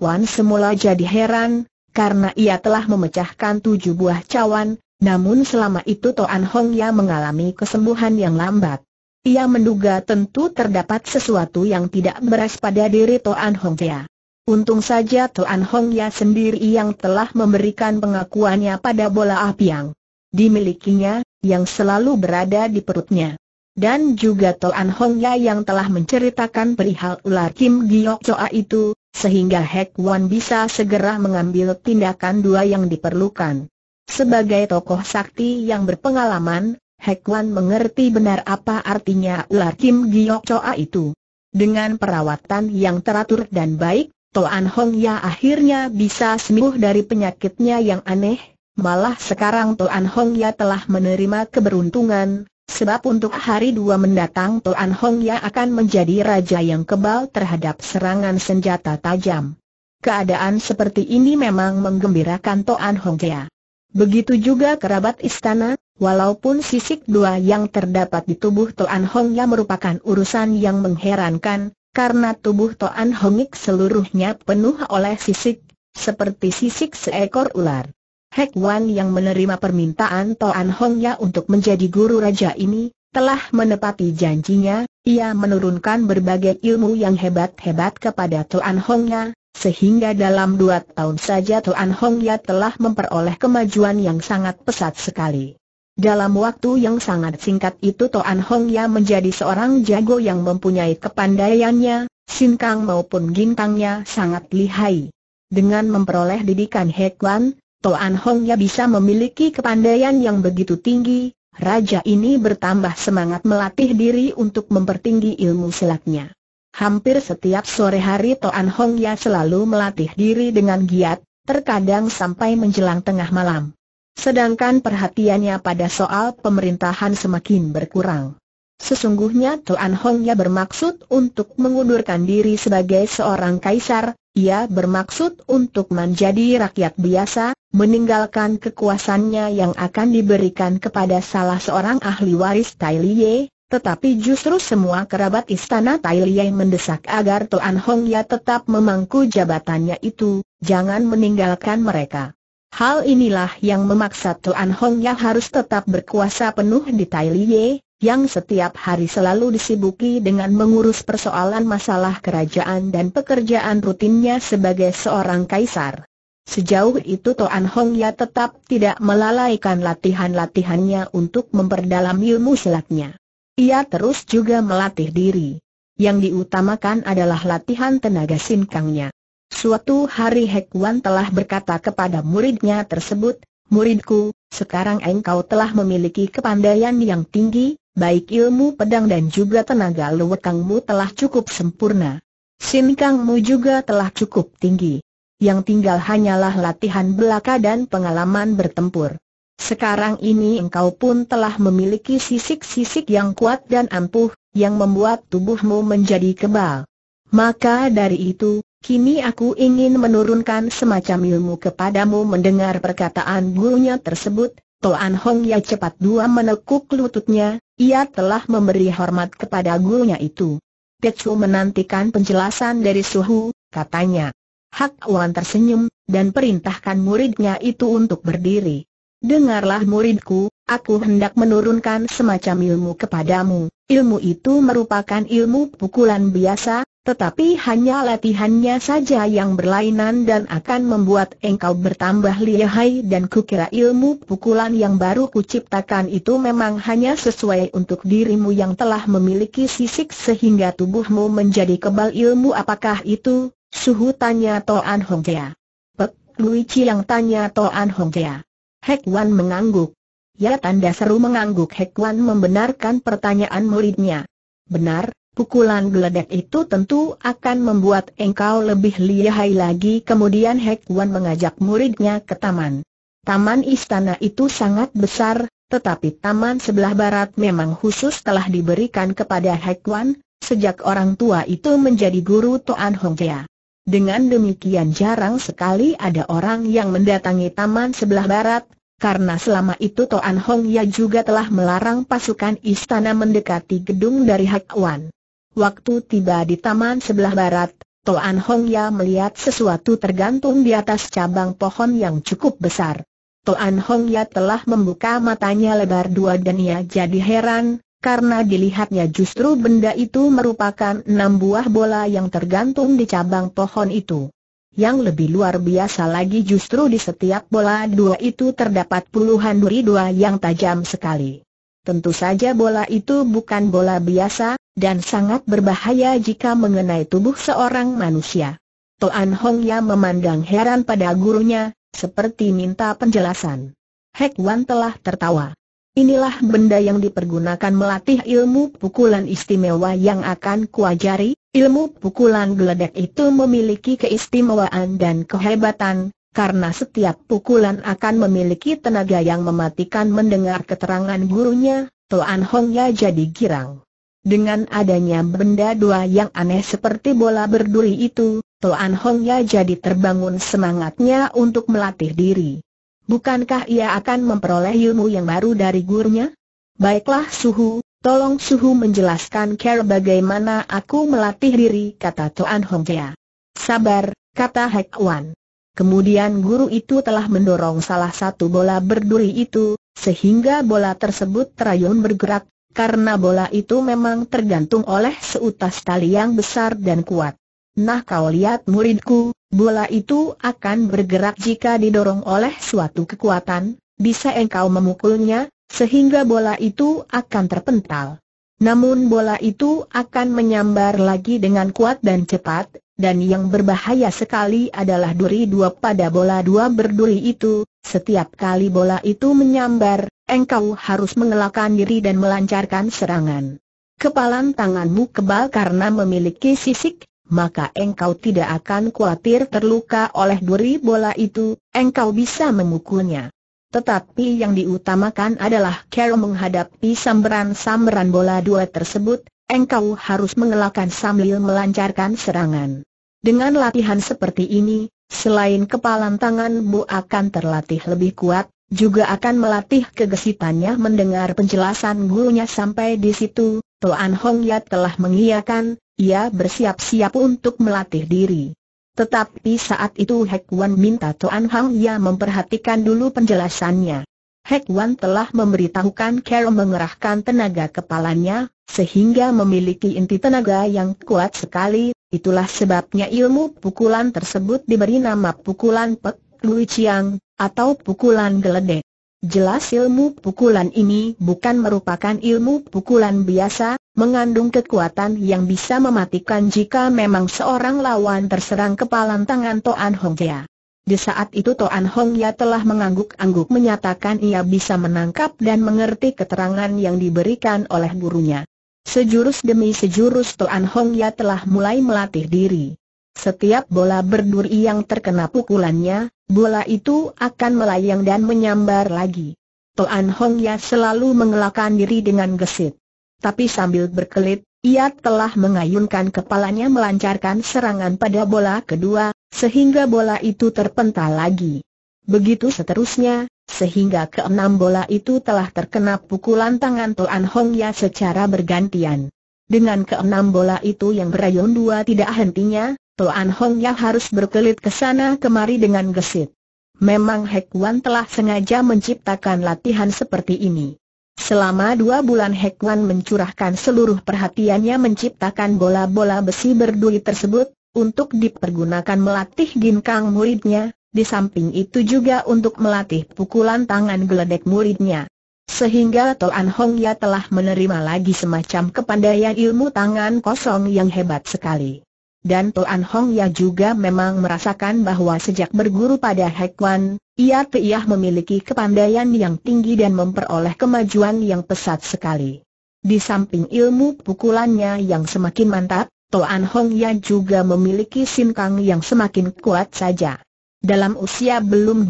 Wan semula jadi heran, karena ia telah memecahkan tujuh buah cawan, namun selama itu Toan Hong Ya mengalami kesembuhan yang lambat. Ia menduga tentu terdapat sesuatu yang tidak beres pada diri Toan Hong Ya. Untung saja Tuan Hong Ya sendiri yang telah memberikan pengakuannya pada bola api yang dimilikinya, yang selalu berada di perutnya. Dan juga Tuan Hong Ya yang telah menceritakan perihal ular Kim Giok Choa itu, sehingga Hek Wan bisa segera mengambil tindakan dua yang diperlukan. Sebagai tokoh sakti yang berpengalaman, Hek Wan mengerti benar apa artinya ular Kim Giok Choa itu. Dengan perawatan yang teratur dan baik, Toan Hong Ya akhirnya bisa sembuh dari penyakitnya yang aneh, malah sekarang Toan Hong Ya telah menerima keberuntungan, sebab untuk hari dua mendatang Toan Hong Ya akan menjadi raja yang kebal terhadap serangan senjata tajam. Keadaan seperti ini memang menggembirakan Toan Hong Ya. Begitu juga kerabat istana, walaupun sisik dua yang terdapat di tubuh Toan Hong Ya merupakan urusan yang mengherankan, karena tubuh Toan Hongik seluruhnya penuh oleh sisik, seperti sisik seekor ular. Hek Wan yang menerima permintaan Toan Hongnya untuk menjadi guru raja ini, telah menepati janjinya, ia menurunkan berbagai ilmu yang hebat-hebat kepada Toan Hongnya, sehingga dalam dua tahun saja Toan Hongya telah memperoleh kemajuan yang sangat pesat sekali. Dalam waktu yang sangat singkat itu Toan Hong Ya menjadi seorang jago yang mempunyai kepandaiannya, Kang maupun gintangnya sangat lihai. Dengan memperoleh didikan Hekwan, Toan Hong Ya bisa memiliki kepandaian yang begitu tinggi, raja ini bertambah semangat melatih diri untuk mempertinggi ilmu silatnya. Hampir setiap sore hari Toan Hong Ya selalu melatih diri dengan giat, terkadang sampai menjelang tengah malam. Sedangkan perhatiannya pada soal pemerintahan semakin berkurang. Sesungguhnya Tuan Hongnya bermaksud untuk mengundurkan diri sebagai seorang kaisar, ia bermaksud untuk menjadi rakyat biasa, meninggalkan kekuasannya yang akan diberikan kepada salah seorang ahli waris Tai Liye, tetapi justru semua kerabat istana Tai Liye mendesak agar Tuan Hongya tetap memangku jabatannya itu, jangan meninggalkan mereka. Hal inilah yang memaksa Tuan Hongya harus tetap berkuasa penuh di Tai Liye, yang setiap hari selalu disibuki dengan mengurus persoalan masalah kerajaan dan pekerjaan rutinnya sebagai seorang kaisar. Sejauh itu Toan Hong Ya tetap tidak melalaikan latihan-latihannya untuk memperdalam ilmu silatnya. Ia terus juga melatih diri. Yang diutamakan adalah latihan tenaga sinkangnya. Suatu hari Hekwan telah berkata kepada muridnya tersebut, Muridku, sekarang engkau telah memiliki kepandaian yang tinggi, baik ilmu pedang dan juga tenaga luwekangmu telah cukup sempurna. Sinkangmu juga telah cukup tinggi. Yang tinggal hanyalah latihan belaka dan pengalaman bertempur. Sekarang ini engkau pun telah memiliki sisik-sisik yang kuat dan ampuh, yang membuat tubuhmu menjadi kebal. Maka dari itu, Kini aku ingin menurunkan semacam ilmu kepadamu mendengar perkataan gurunya tersebut, Toan Hong Ya cepat dua menekuk lututnya, ia telah memberi hormat kepada gurunya itu. Chu menantikan penjelasan dari Suhu, katanya. Hak Wan tersenyum, dan perintahkan muridnya itu untuk berdiri. Dengarlah muridku, aku hendak menurunkan semacam ilmu kepadamu. Ilmu itu merupakan ilmu pukulan biasa, tetapi hanya latihannya saja yang berlainan dan akan membuat engkau bertambah lihai dan kukira ilmu pukulan yang baru kuciptakan itu memang hanya sesuai untuk dirimu yang telah memiliki sisik sehingga tubuhmu menjadi kebal ilmu apakah itu? Suhu tanya Toan Jaya. Pek Luigi yang tanya Toan Jaya. Hek Wan mengangguk. Ya tanda seru mengangguk Hek Wan membenarkan pertanyaan muridnya. Benar, Pukulan geledek itu tentu akan membuat engkau lebih lihai lagi Kemudian Hek Wan mengajak muridnya ke taman Taman istana itu sangat besar, tetapi taman sebelah barat memang khusus telah diberikan kepada Hek Wan Sejak orang tua itu menjadi guru Toan Kya. dengan demikian jarang sekali ada orang yang mendatangi taman sebelah barat, karena selama itu Toan Hong Ya juga telah melarang pasukan istana mendekati gedung dari Hak Wan. Waktu tiba di taman sebelah barat, Toan Hong Ya melihat sesuatu tergantung di atas cabang pohon yang cukup besar. Toan Hong Ya telah membuka matanya lebar dua dan ia jadi heran, karena dilihatnya justru benda itu merupakan enam buah bola yang tergantung di cabang pohon itu. Yang lebih luar biasa lagi justru di setiap bola dua itu terdapat puluhan duri dua yang tajam sekali. Tentu saja bola itu bukan bola biasa, dan sangat berbahaya jika mengenai tubuh seorang manusia. Toan Hong Ya memandang heran pada gurunya, seperti minta penjelasan. Hek Wan telah tertawa. Inilah benda yang dipergunakan melatih ilmu pukulan istimewa yang akan kuajari. Ilmu pukulan geledek itu memiliki keistimewaan dan kehebatan, karena setiap pukulan akan memiliki tenaga yang mematikan mendengar keterangan gurunya, Toan Hong Ya jadi girang. Dengan adanya benda dua yang aneh seperti bola berduri itu, Tuan Hongya jadi terbangun semangatnya untuk melatih diri. Bukankah ia akan memperoleh ilmu yang baru dari gurunya? Baiklah Suhu, tolong Suhu menjelaskan care bagaimana aku melatih diri, kata Tuan Hongya. Sabar, kata Hek Wan. Kemudian guru itu telah mendorong salah satu bola berduri itu, sehingga bola tersebut terayun bergerak, karena bola itu memang tergantung oleh seutas tali yang besar dan kuat. Nah kau lihat muridku, bola itu akan bergerak jika didorong oleh suatu kekuatan, bisa engkau memukulnya, sehingga bola itu akan terpental. Namun bola itu akan menyambar lagi dengan kuat dan cepat, dan yang berbahaya sekali adalah duri dua pada bola dua berduri itu, setiap kali bola itu menyambar, engkau harus mengelakkan diri dan melancarkan serangan. Kepalan tanganmu kebal karena memiliki sisik, maka engkau tidak akan khawatir terluka oleh duri bola itu, engkau bisa memukulnya. Tetapi yang diutamakan adalah Carol menghadapi sambaran-sambaran bola dua tersebut, engkau harus mengelakkan sambil melancarkan serangan. Dengan latihan seperti ini, selain kepalan tanganmu akan terlatih lebih kuat, juga akan melatih kegesitannya mendengar penjelasan gurunya sampai di situ, Tuan Hong Yat telah mengiyakan, ia bersiap-siap untuk melatih diri. Tetapi saat itu Hek Wan minta Tuan Hong Yat memperhatikan dulu penjelasannya. Hek Wan telah memberitahukan Carol mengerahkan tenaga kepalanya, sehingga memiliki inti tenaga yang kuat sekali, itulah sebabnya ilmu pukulan tersebut diberi nama pukulan Pek Lui Chiang, atau pukulan geledek. Jelas ilmu pukulan ini bukan merupakan ilmu pukulan biasa, mengandung kekuatan yang bisa mematikan jika memang seorang lawan terserang kepalan tangan Toan Hong Ya. Di saat itu Toan Hong Ya telah mengangguk-angguk menyatakan ia bisa menangkap dan mengerti keterangan yang diberikan oleh gurunya. Sejurus demi sejurus Toan Hong Ya telah mulai melatih diri. Setiap bola berduri yang terkena pukulannya, bola itu akan melayang dan menyambar lagi. Toan Hong Ya selalu mengelakkan diri dengan gesit. Tapi sambil berkelit, ia telah mengayunkan kepalanya melancarkan serangan pada bola kedua, sehingga bola itu terpental lagi. Begitu seterusnya, sehingga keenam bola itu telah terkena pukulan tangan Toan Hong Ya secara bergantian. Dengan keenam bola itu yang berayun dua tidak hentinya, Toan Hong ya harus berkelit ke sana kemari dengan gesit. Memang Hek Wan telah sengaja menciptakan latihan seperti ini. Selama dua bulan Hek Wan mencurahkan seluruh perhatiannya menciptakan bola-bola besi berduri tersebut, untuk dipergunakan melatih ginkang muridnya, di samping itu juga untuk melatih pukulan tangan geledek muridnya. Sehingga Toan Hong Ya telah menerima lagi semacam kepandaian ilmu tangan kosong yang hebat sekali. Dan Toan Hong Ya juga memang merasakan bahwa sejak berguru pada Hekwan, ia tiah memiliki kepandaian yang tinggi dan memperoleh kemajuan yang pesat sekali. Di samping ilmu pukulannya yang semakin mantap, Toan Hong Ya juga memiliki sinkang yang semakin kuat saja. Dalam usia belum 25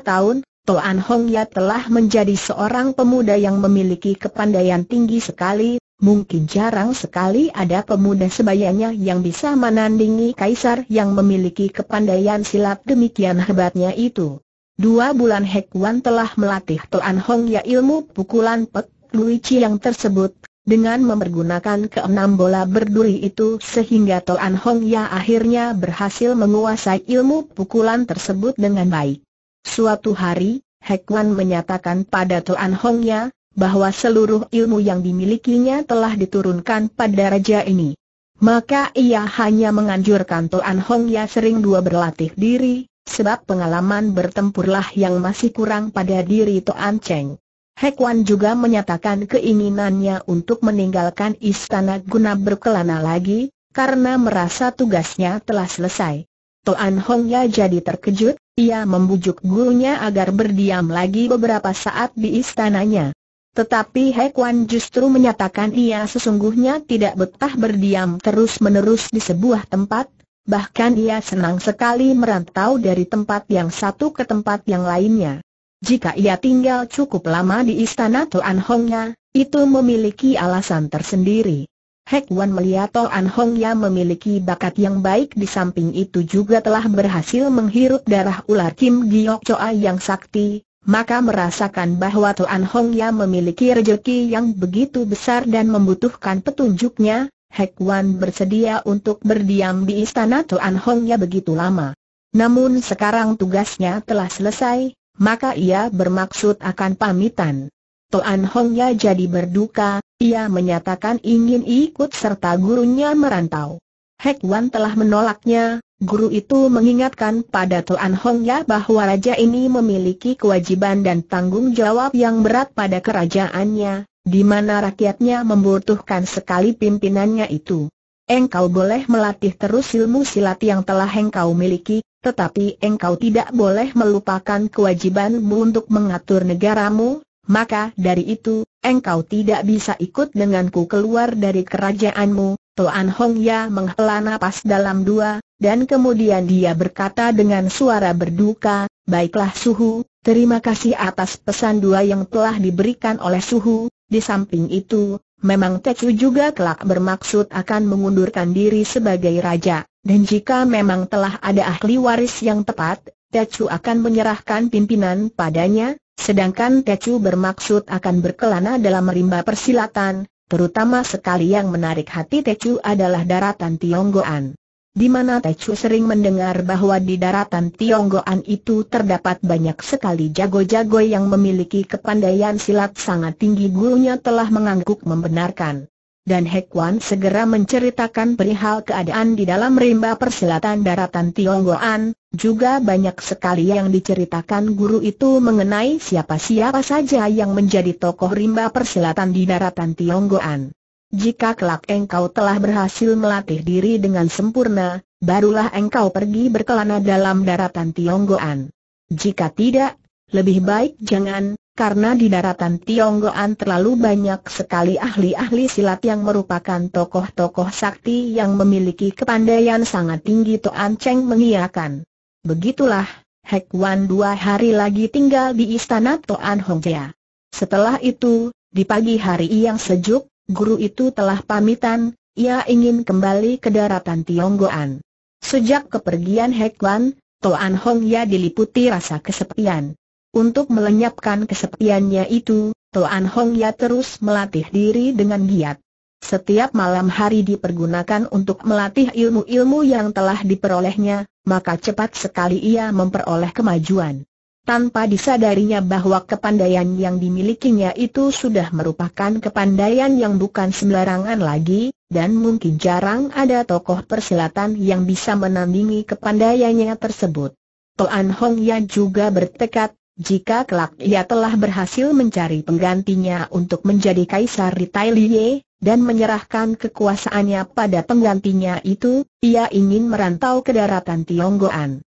tahun, Toan Hong Ya telah menjadi seorang pemuda yang memiliki kepandaian tinggi sekali, mungkin jarang sekali ada pemuda sebayanya yang bisa menandingi kaisar yang memiliki kepandaian silat demikian hebatnya itu. Dua bulan Hek Wan telah melatih Toan Hong Ya ilmu pukulan Pek Lui yang tersebut, dengan mempergunakan keenam bola berduri itu sehingga Toan Hong Ya akhirnya berhasil menguasai ilmu pukulan tersebut dengan baik. Suatu hari, Hekwan menyatakan pada Tuan Hongnya, bahwa seluruh ilmu yang dimilikinya telah diturunkan pada raja ini. Maka ia hanya menganjurkan Tuan Hongya sering dua berlatih diri, sebab pengalaman bertempurlah yang masih kurang pada diri Tuan Cheng. Hekwan juga menyatakan keinginannya untuk meninggalkan istana guna berkelana lagi, karena merasa tugasnya telah selesai. Tuan Hongya jadi terkejut, ia membujuk gurunya agar berdiam lagi beberapa saat di istananya. Tetapi He Kuan justru menyatakan ia sesungguhnya tidak betah berdiam terus-menerus di sebuah tempat, bahkan ia senang sekali merantau dari tempat yang satu ke tempat yang lainnya. Jika ia tinggal cukup lama di istana Tuan Hongnya, itu memiliki alasan tersendiri. Hek Wan melihat Toan Hong yang memiliki bakat yang baik di samping itu juga telah berhasil menghirup darah ular Kim Giok Choa yang sakti, maka merasakan bahwa Toan Hong yang memiliki rejeki yang begitu besar dan membutuhkan petunjuknya, Hek Wan bersedia untuk berdiam di istana Tuan yang begitu lama. Namun sekarang tugasnya telah selesai, maka ia bermaksud akan pamitan. Toan Hongya jadi berduka, ia menyatakan ingin ikut serta gurunya merantau. Hek Wan telah menolaknya, guru itu mengingatkan pada Toan Hongya bahwa raja ini memiliki kewajiban dan tanggung jawab yang berat pada kerajaannya, di mana rakyatnya membutuhkan sekali pimpinannya itu. Engkau boleh melatih terus ilmu silat yang telah engkau miliki, tetapi engkau tidak boleh melupakan kewajibanmu untuk mengatur negaramu, maka dari itu, engkau tidak bisa ikut denganku keluar dari kerajaanmu. tuan Hong Ya menghela napas dalam dua, dan kemudian dia berkata dengan suara berduka, Baiklah Suhu, terima kasih atas pesan dua yang telah diberikan oleh Suhu. Di samping itu, memang Tecu juga kelak bermaksud akan mengundurkan diri sebagai raja. Dan jika memang telah ada ahli waris yang tepat, Tecu akan menyerahkan pimpinan padanya, sedangkan Tecu bermaksud akan berkelana dalam rimba persilatan, terutama sekali yang menarik hati Tecu adalah daratan Tionggoan. Di mana Tecu sering mendengar bahwa di daratan Tionggoan itu terdapat banyak sekali jago-jago yang memiliki kepandaian silat sangat tinggi gurunya telah mengangguk membenarkan dan Hekwan segera menceritakan perihal keadaan di dalam rimba persilatan daratan Tionggoan, juga banyak sekali yang diceritakan guru itu mengenai siapa-siapa saja yang menjadi tokoh rimba persilatan di daratan Tionggoan. Jika kelak engkau telah berhasil melatih diri dengan sempurna, barulah engkau pergi berkelana dalam daratan Tionggoan. Jika tidak, lebih baik jangan, karena di daratan Tionggoan terlalu banyak sekali ahli-ahli silat yang merupakan tokoh-tokoh sakti yang memiliki kepandaian sangat tinggi Toan Cheng mengiakan. Begitulah, Hek Wan dua hari lagi tinggal di istana Toan Hongja. Setelah itu, di pagi hari yang sejuk, guru itu telah pamitan, ia ingin kembali ke daratan Tionggoan. Sejak kepergian Hek Wan, Toan Hong Ya diliputi rasa kesepian. Untuk melenyapkan kesepiannya itu, Tuan Hong Ya terus melatih diri dengan giat. Setiap malam hari dipergunakan untuk melatih ilmu-ilmu yang telah diperolehnya, maka cepat sekali ia memperoleh kemajuan. Tanpa disadarinya bahwa kepandaian yang dimilikinya itu sudah merupakan kepandaian yang bukan sembarangan lagi, dan mungkin jarang ada tokoh persilatan yang bisa menandingi kepandaiannya tersebut. Toan Hong Ya juga bertekad jika kelak ia telah berhasil mencari penggantinya untuk menjadi kaisar di Tailie, dan menyerahkan kekuasaannya pada penggantinya itu, ia ingin merantau ke daratan Tionggoan.